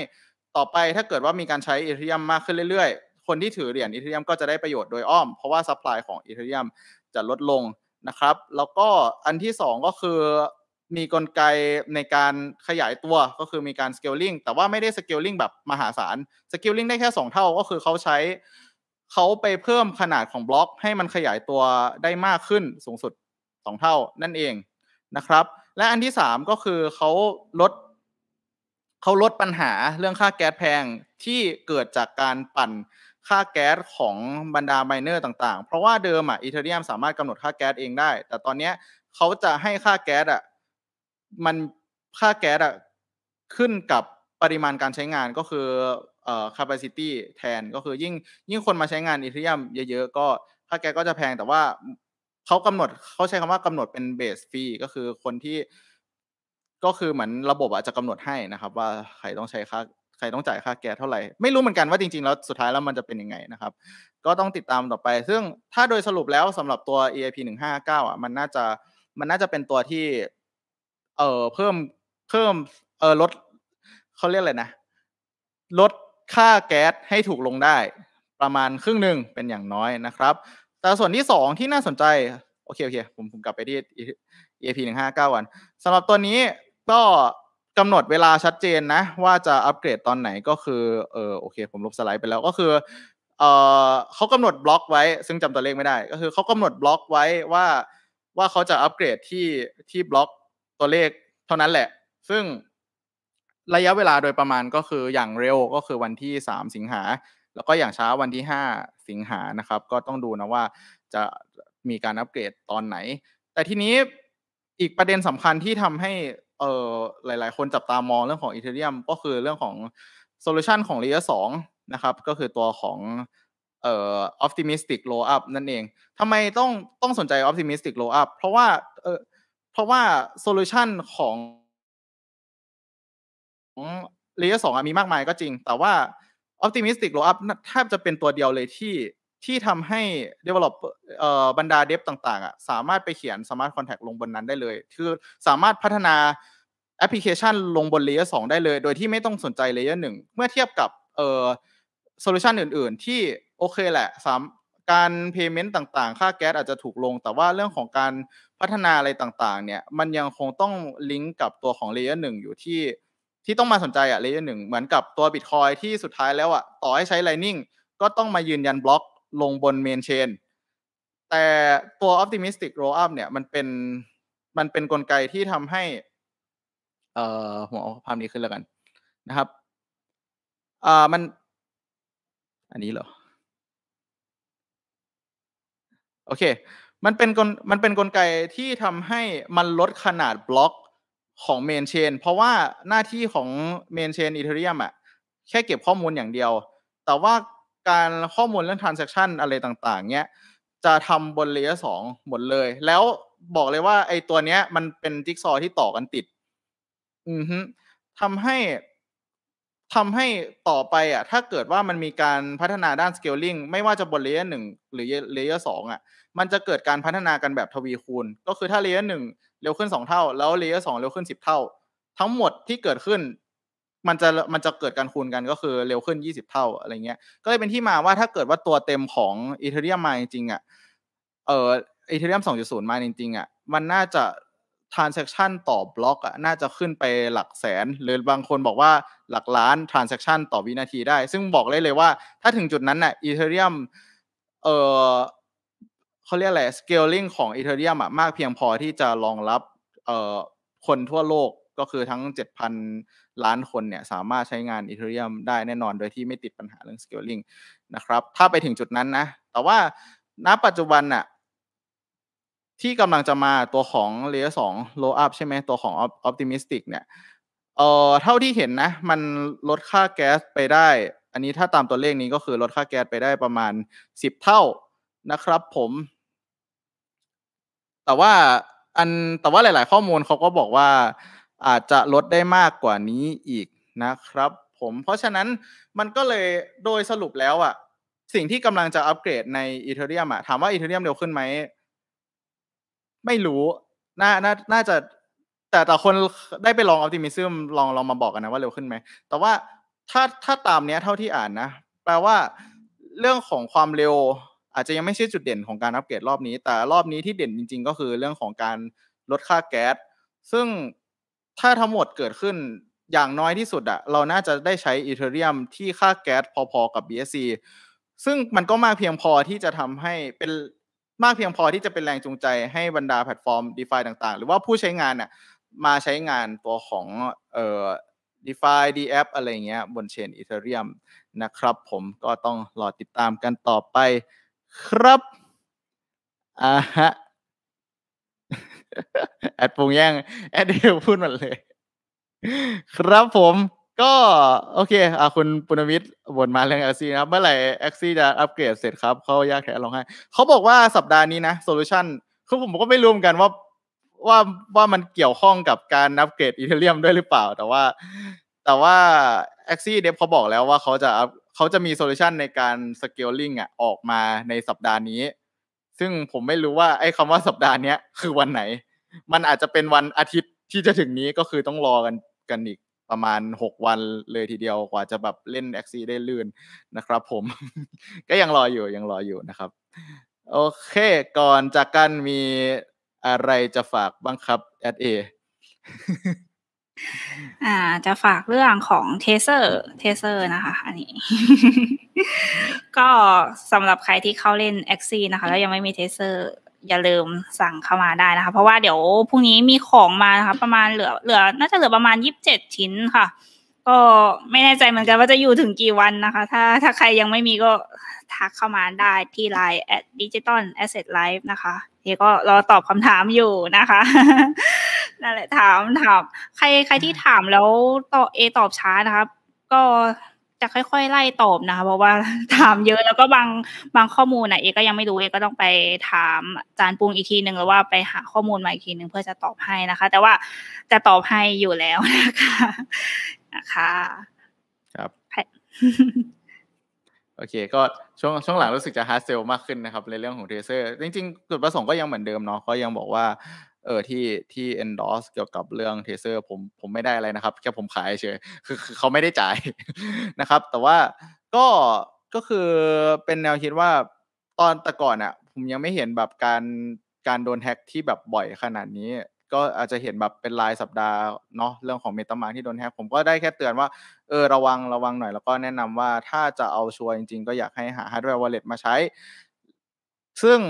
ต่อไปถ้าเกิดว่ามีการใช้อีเทเรียมมากขึ้นเรื่อยๆ คนที่ถือเหรียญอีเทเรียมก็จะได้ประโยชน์โดยอ้อม เพราะว่าซัพพลายของอีเทเรียมจะลดลงนะครับ แล้วก็อันที่2ก็คือมีกลไกในการขยายตัวก็คือมีการสเกลลิงแต่ว่าไม่ได้สเกลลิงแบบมหาศาลสเกลลิงได้แค่ 2 เท่าก็คือเขาใช้เขาไปเพิ่มขนาดของบล็อก ให้มันขยายตัวได้มากขึ้นสูงสุด 2 เท่านั่นเองนะครับและอันที่ 3 ก็คือเขาลดเขาลดปัญหาเรื่องค่าแก๊สแพงที่เกิดจากการปั่นค่าแก๊สของบรรดาไมเนอร์ต่างๆ เพราะว่าเดิมอ่ะอีเอเรียม สามารถกำหนดค่าแก๊สเองได้ แต่ตอนนี้เขาจะให้ค่าแก๊สอ่ะมันค่าแก๊สอะขึ้นกับปริมาณการใช้งานก็คือเอ่อ capacity แทน ก็คือยิ่งยิ่งคนมาใช้งานอีเทรียมเยอะ ๆ ก็ค่าแก๊สก็จะแพงแต่ว่าเขากำหนดเขาใช้คำว่ากำหนดเป็นเบสฟรีก็คือคนที่ ก็คือเหมือนระบบอาจจะกำหนดให้นะครับ ว่าใครต้องใช้ค่าใครต้องจ่ายค่าแก๊สเท่าไหร่ ไม่รู้เหมือนกันว่าจริง ๆ แล้วสุดท้ายแล้วมันจะเป็นยังไงนะครับ ก็ต้องติดตามต่อไป ซึ่งถ้าโดยสรุปแล้วสำหรับตัว EIP 159อ่ะมันน่าจะมันน่าจะเป็นตัวที่เอ่อเพิ่มเพิ่ม เอ่อลดเขาเรียกอะไรนะ ลดค่าแก๊สให้ถูกลงได้ประมาณครึ่งหนึ่งเป็นอย่างน้อยนะครับ แต่ส่วนที่สองที่น่าสนใจ โอเคโอเค ผมผมกลับไปที่ EAP 159 วันสำหรับตัวนี้ก็กำหนดเวลาชัดเจนนะ ว่าจะอัปเกรดตอนไหนก็คือเออโอเคผมลบสไลด์ไปแล้วก็คือเออเขากำหนดบล็อกไว้ซึ่งจำตัวเลขไม่ได้ ก็คือเขากำหนดบล็อกไว้ว่าว่าเขาจะอัปเกรดที่ที่บล็อกตัวเลขเท่านั้นแหละ ซึ่งระยะเวลาโดยประมาณก็คืออย่างเร็วก็คือวันที่ 3 สิงหา แล้วก็อย่างช้าวันที่ 5 สิงหานะครับ ก็ต้องดูนะว่าจะมีการอัปเกรดตอนไหน แต่ทีนี้อีกประเด็นสำคัญที่ทำให้เออหลายๆคนจับตามองเรื่องของอีเทเรียมก็คือเรื่องของโซลูชันของเลอร์สอ2นะครับ ก็คือตัวของเอ่อ optimistic low up นั่นเอง ทำไมต้องต้องสนใจ optimistic low up เพราะว่าเเพราะว่าโซลูชันของเลเยอร์สองมีมากมายก็จริง แต่ว่า Optimistic Rollup แทบจะเป็นตัวเดียวเลยที่ที่ทำให้ develop เอ่อบรรดาเดฟต่าง ๆอ่ะสามารถไปเขียน Smart Contact ลงบนนั้นได้เลย คือสามารถพัฒนาแอปพลิเคชันลงบนเลเยอร์สได้เลย โดยที่ไม่ต้องสนใจเลเยอร์หนึ่งเมื่อเทียบกับเอ่อโซลูชันอื่น ๆ ที่โอเคแหละการเพย์เมนต่าง ๆ ค่าแก๊สอาจจะถูกลง แต่ว่าเรื่องของการพัฒนาอะไรต่าง ๆ เนี่ย มันยังคงต้องลิงก์กับตัวของเลเยอร์หนึ่งอยู่ที่ที่ต้องมาสนใจอะเลเยอร์หนึ่งเหมือนกับตัวบิตคอยที่สุดท้ายแล้วอะต่อให้ใช้ไลนิ่งก็ต้องมายืนยันบล็อกลงบนเมนเชน แต่ตัว Optimistic Rollup เนี่ยมันเป็นมันเป็นนกลไกที่ทำให้ เอ่อหัวภาพนี้ขึ้นแล้วกันนะครับอ่ามัน อันนี้เหรอโอเค มันเป็นกลมันเป็นกลไกที่ทำให้มันลดขนาดบล็อกของเมนเชนเพราะว่าหน้าที่ของเมนเชนอีเทอรีอมอะแค่เก็บข้อมูลอย่างเดียว แต่ว่าการข้อมูลเรื่องทรานเซชันอะไรต่างๆ เนี้ย จะทำบนเลเยอร์สอง หมดเลย แล้วบอกเลยว่าไอ้ตัวเนี้ย มันเป็นจิ๊กซอ ที่ต่อกันติด อือฮึทำให้ทำให้ต่อไปอ่ะถ้าเกิดว่ามันมีการพัฒนาด้านสเกลลิงไม่ว่าจะบนเลเยอร์หนึ่งหรือเลเยอร์สองอ่ะมันจะเกิดการพัฒนากันแบบทวีคูณ ก็คือถ้าเลเยอร์หนึ่งเร็วขึ้นสองเท่า แล้วเลเยอร์สองเร็วขึ้นสิบเท่า ทั้งหมดที่เกิดขึ้น มันจะมันจะเกิดการคูณกันก็คือเร็วขึ้นยี่สิบเท่าอะไรเงี้ยก็เลยเป็นที่มาว่าถ้าเกิดว่าตัวเต็มของอีเทเรียมมาจริงอ่ะเอออีเทเรียมสองจุดศูนย์มาจริงๆอ่ะมันน่าจะ transaction ต่อบล็อกอะน่าจะขึ้นไปหลักแสนหรือบางคนบอกว่าหลักล้าน transaction ต่อวินาทีได้ ซึ่งบอกเลยเลยว่าถ้าถึงจุดนั้นน่ะ Ethereum เออเขาเรียกอะไร scaling ของ Ethereum อะมากเพียงพอที่จะรองรับเอ่อคนทั่วโลกก็คือทั้ง 7,000 ล้านคนเนี่ยสามารถใช้งาน Ethereum ได้แน่นอนโดยที่ไม่ติดปัญหาเรื่อง scaling นะครับ ถ้าไปถึงจุดนั้นนะ แต่ว่าณปัจจุบันอะที่กำลังจะมาตัวของเเลยอร์สองโลอัพใช่ไหมตัวของอ p ติมิสติกเนี่ย เอ่อเท่าที่เห็นนะ มันลดค่าแก๊สไปได้ อันนี้ถ้าตามตัวเลขนี้ก็คือลดค่าแก๊สไปได้ประมาณสิบเท่านะครับผม แต่ว่าอันแต่ว่าหลาย ๆ ข้อมูลเขาก็บอกว่าอาจจะลดได้มากกว่านี้อีกนะครับผม เพราะฉะนั้นมันก็เลยโดยสรุปแล้วอะสิ่งที่กำลังจะอัปเกรดในอีเธอเรียมอะถามว่าอีเธอเรียมเร็วขึ้นไหมไม่รู้ น่า น่า น่าจะ แต่ แต่คนได้ ไป ลองออพติมิซึมลอง ลองมาบอก กัน นะ ว่าเร็วขึ้นไหม แต่ว่า ถ้า ถ้า ตาม เนี้ย เท่าที่อ่านนะ แปลว่า เรื่องของความเร็ว อาจจะ ยัง ไม่ใช่ จุดเด่นของการอัปเกรด รอบนี้ แต่รอบนี้ที่เด่นจริง ๆ ก็คือ เรื่องของการลดค่า แก๊ส ซึ่ง ถ้าทั้งหมดเกิดขึ้นอย่างน้อยที่สุด อะ เราน่าจะได้ใช้อีเทเรียมที่ค่า แก๊ส พอๆ กับ BSC ซึ่งมันก็มากเพียงพอที่จะทำให้เป็นมากเพียงพอที่จะเป็นแรงจูงใจให้บรรดาแพลตฟอร์ม d e f าต่างๆ หรือว่าผู้ใช้งานน่ะมาใช้งานตัวของเอ่อ d e f าดีแอะไรเงี้ย บนเชนอีเธอรียมนะครับผมก็ต้องรอติดตามกันต่อไปครับอ่าฮะแอดปุงแย่งแอดเดียวพูดหมดเลยครับผมก็โอเคอ่าคุณปุณวิทย์บ่นมาเรื่องเอคซี่นะครับเมื่อไหร่เอคซี่จะอัปเกรดเสร็จครับ เขายากแค่รองให้เขาบอกว่าสัปดาห์นี้นะโซลูชันคือผมก็ไม่รู้เหมือนกันว่าว่าว่ามันเกี่ยวข้องกับการอัปเกรดอีเทเรียมด้วยหรือเปล่า แต่ว่า แต่ว่า a x i เดฟเขาบอกแล้วว่าเขาจะเขาจะมีโซลูชันในการสเกลลิงอ่ะออกมาในสัปดาห์นี้ ซึ่งผมไม่รู้ว่าไอ้คำว่าสัปดาห์นี้คือวันไหน มันอาจจะเป็นวันอาทิตย์ที่จะถึงนี้ก็คือต้องรอกันกันอีกประมาณ 6 วันเลยทีเดียวกว่าจะแบบเล่นแอคซีได้ลื่นนะครับผมก็ยังรออยู่ ยังรออยู่นะครับ โอเค ก่อนจากกันมีอะไรจะฝากบ้างครับแอดเออ่าจะฝากเรื่องของเทเซอร์เทเซอร์นะคะ อันนี้ ก็สำหรับใครที่เข้าเล่นแอคซีนะคะแล้วยังไม่มีเทเซอร์อย่าลืมสั่งเข้ามาได้นะคะ เพราะว่าเดี๋ยวพรุ่งนี้มีของมานะคะประมาณเหลือเหลือน่าจะเหลือประมาณยี่สิบเจ็ดชิ้นค่ะ ก็ไม่แน่ใจเหมือนกันว่าจะอยู่ถึงกี่วันนะคะ ถ้า ถ้าใครยังไม่มีก็ทักเข้ามาได้ที่ Line at digital asset life นะคะเดี๋ยวก็รอตอบคำถามอยู่นะคะนั่นแหละถามถามใครใครที่ถามแล้วตอบเอตอบช้านะครับ ก็จะค่อยๆไล่ตอบนะคะเพราะว่าถามเยอะแล้วก็บางบางข้อมูลนะเอก็ยังไม่รู้เอก็ต้องไปถามอาจารย์ปุงอีกทีหนึ่งหรือว่าไปหาข้อมูลมาอีกทีหนึ่งเพื่อจะตอบให้นะคะ แต่ว่าจะตอบให้อยู่แล้วนะคะนะคะ ครับโอเค ก็ช่วงช่วงหลังรู้สึกจะฮาร์ดเซลมากขึ้นนะครับ ในเรื่องของเทเซอร์จริงๆจุดประสงค์ก็ยังเหมือนเดิมเนาะก็ยังบอกว่าเออที่ที่ endorse เกี่ยวกับเรื่องเทเซอร์ ผมผมไม่ได้อะไรนะครับ แค่ผมขายเฉยคือเขาไม่ได้จ่ายนะครับ แต่ว่าก็ก็คือเป็นแนวคิดว่าตอนแต่ก่อนอะ่ะ ผมยังไม่เห็นแบบการการโดนแฮ็กที่แบบบ่อยขนาดนี้ ก็อาจจะเห็นแบบเป็นรายสัปดาห์เนาะเรื่องของเมตามาที่โดนแฮ็กผมก็ได้แค่เตือนว่าเออระวังระวังหน่อยแล้วก็แนะนำว่าถ้าจะเอาชัวร์จริงๆ ก็อยากให้หาฮาร์ดแวร์วอลเล็ตมาใช้ ซึ่ง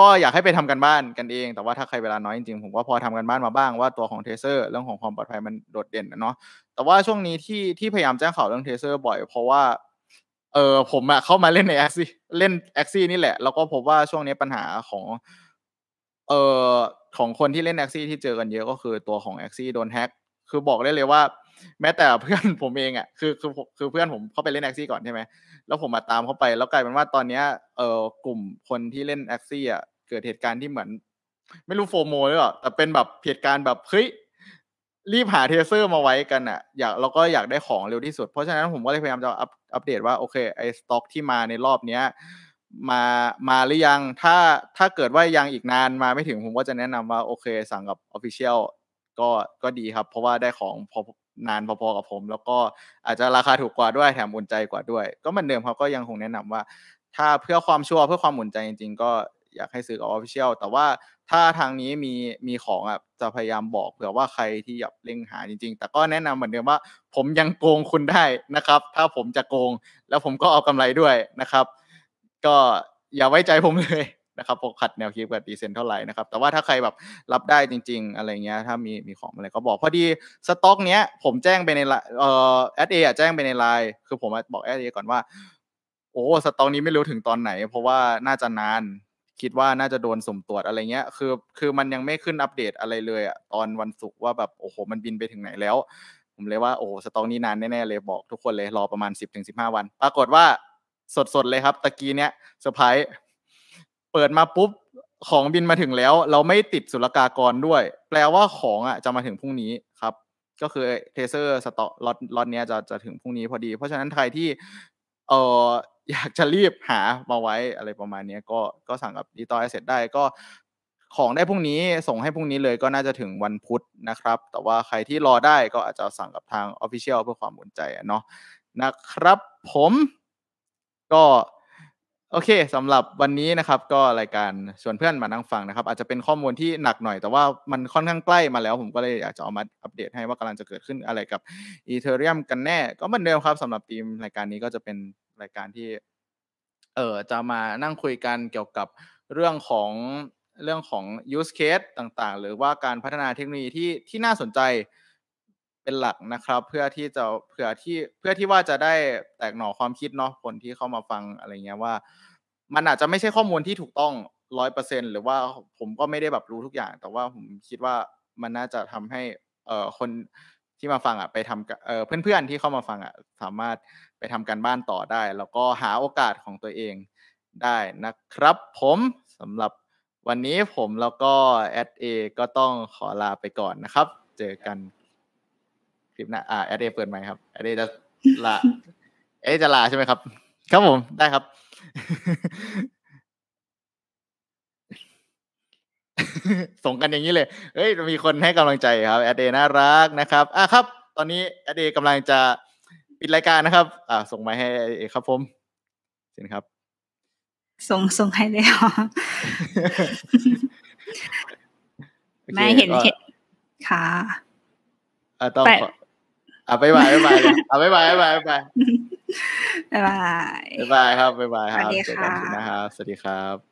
ก็อยากให้ไปทำกันบ้านกันเอง แต่ว่าถ้าใครเวลาน้อยจริงๆ ผมก็พอทำกันบ้านมาบ้างว่าตัวของเทเซอร์ เรื่องของความปลอดภัยมันโดดเด่นนะเนาะ แต่ว่าช่วงนี้ที่ที่พยายามแจ้งข่าวเรื่องเทเซอร์ บ่อย เพราะว่า เออผมอะเข้ามาเล่นในแอคซี่เล่นแอคซี่นี่แหละ แล้วก็พบว่าช่วงนี้ปัญหาของ เอ่อของคนที่เล่นแอคซี่ที่เจอกันเยอะก็คือตัวของแอคซี่โดนแฮ็กคือบอกได้เลยว่า แม้แต่เพื่อนผมเองอะคือคือคือเพื่อนผมเข้าไปเล่นแอคซี่ก่อนใช่ไหม แล้วผมมาตามเข้าไป แล้วกลายเป็นว่าตอนเนี้ยเออกลุ่มคนที่เล่นแอคซี่อ่ะเกิดเหตุการณ์ที่เหมือน ไม่รู้โฟโมหรือเปล่าแต่เป็นแบบเหตุการณ์แบบเฮ้ยรีบหาเทเซอร์มาไว้กันอะ่ะอยากเราก็อยากได้ของเร็วที่สุด เพราะฉะนั้นผมก็เลยพยายามจะอัปเดตว่า โอเค ไอ้สต็อกที่มาในรอบเนี้ย มามาหรือยัง ถ้าถ้าเกิดว่ายังอีกนานมาไม่ถึงผมก็จะแนะนำว่าโอเคสั่งกับออฟฟิเชียลก็ก็ดีครับ เพราะว่าได้ของพอนานพอๆกับผม แล้วก็อาจจะราคาถูกกว่าด้วยแถมอุ่นใจกว่าด้วย ก็เหมือนเดิมเขาก็ยังคงแนะนำว่า ถ้าเพื่อความชัวร์เพื่อความอุ่นใจจริง ๆ ก็อยากให้ซื้อกับออฟฟิเชียลแต่ว่าถ้าทางนี้มีมีของอ่ะจะพยายามบอกเผื่อว่าใครที่อยากเล่งหาจริง ๆ แต่ก็แนะนำเหมือนเดิมว่าผมยังโกงคุณได้นะครับ ถ้าผมจะโกง แล้วผมก็เอากำไรด้วยนะครับ ก็อย่าไว้ใจผมเลยนะครับผมกขัดแนวคิดกับดีเซนเท่าไหร่นะครับแต่ว่าถ้าใครแบบรับได้จริง ๆ อะไรเงี้ย ถ้ามีมีของอะไรก็บอก พอดีสต็อกเนี้ย ผมแจ้งไปในไลเอ่อแอดเอแจ้งไปในไลน์คือผมบอกแอดเอก่อนว่า โอ้สต็อกนี้ไม่รู้ถึงตอนไหนเพราะว่าน่าจะนานคิดว่าน่าจะโดนสุ่มตรวจอะไรเงี้ย คือ คือมันยังไม่ขึ้นอัปเดตอะไรเลยอะตอนวันศุกร์ว่าแบบ โอ้โห มันบินไปถึงไหนแล้ว ผมเลยว่า โอ้สต็อกนี้นานแน่ๆ เลยบอก ทุกคนเลย รอประมาณ 1 0้าวัน ปรากฏว่า สดๆ เลยครับ ตะกี้เนี้ยเซอร์ไพรส์เปิดมาปุ๊บ ของบินมาถึงแล้ว เราไม่ติดศุลกากรด้วย แปลว่าของอ่ะจะมาถึงพรุ่งนี้ครับ ก็คือเทเซอร์สต็อกล็อต ล็อตเนี้ยจะจะถึงพรุ่งนี้พอดี เพราะฉะนั้นใครที่เอออยากจะรีบหามาไว้ อะไรประมาณนี้ก็ก็สั่งกับดีตอแอสเซทได้ก็ของได้พรุ่งนี้ส่งให้พรุ่งนี้เลยก็น่าจะถึงวันพุธนะครับ แต่ว่าใครที่รอได้ก็อาจจะสั่งกับทาง Official เพื่อความอุ่นใจเนาะนะครับผมก็โอเคสำหรับวันนี้นะครับก็รายการชวนเพื่อนมานั่งฟังนะครับ อาจจะเป็นข้อมูลที่หนักหน่อยแต่ว่ามันค่อนข้างใกล้มาแล้วผมก็เลยอยากจะเอามาอัปเดตให้ว่ากำลังจะเกิดขึ้นอะไรกับอีเทอริเอมกันแน่ ก็เหมือนเดิมครับสำหรับทีมรายการนี้ก็จะเป็นรายการที่เออจะมานั่งคุยกันเกี่ยวกับเรื่องของเรื่องของ use case ต่างๆ หรือว่าการพัฒนาเทคโนโลยีที่ที่น่าสนใจ็นหลักนะครับเพื่อที่จะเผื่อที่เพื่อที่ว่าจะได้แตกหน่อความคิดเนาะคนที่เข้ามาฟังอะไรเงี้ยว่า มันอาจจะไม่ใช่ข้อมูลที่ถูกต้องร้อยเปอร์เซ็นหรือว่าผมก็ไม่ได้แบบรู้ทุกอย่าง แต่ว่าผมคิดว่ามันน่าจะทำให้เอ่อคนที่มาฟังอ่ะไปทำเอ่อเพื่อนๆที่เข้ามาฟังอ่ะสามารถไปทำการบ้านต่อได้แล้วก็หาโอกาสของตัวเองได้นะครับผมสำหรับวันนี้ผมแล้วก็แอดเอก็ต้องขอลาไปก่อนนะครับ เจอกันลิปหน้าอ่าแอดเอเปิดไหมครับ แอดเอจะลา เอเอจะลาใช่ไหมครับ ครับผม ได้ครับ ส่งกันอย่างนี้เลย เฮ้ยมีคนให้กำลังใจครับ แอดเอน่ารักนะครับ อ่ะครับ ตอนนี้แอดเอกำลังจะปิดรายการนะครับอ่าส่งมาให้ เอครับผมเชินครับส่งส่งให้เลยหรอไม่เห็นเห็น ค่ะอ่าต้องอ่บายบายบายบายอบายบายบายบายบายบายบายบายครับบายบายครับ สวัสดีครับสวัสดีครับ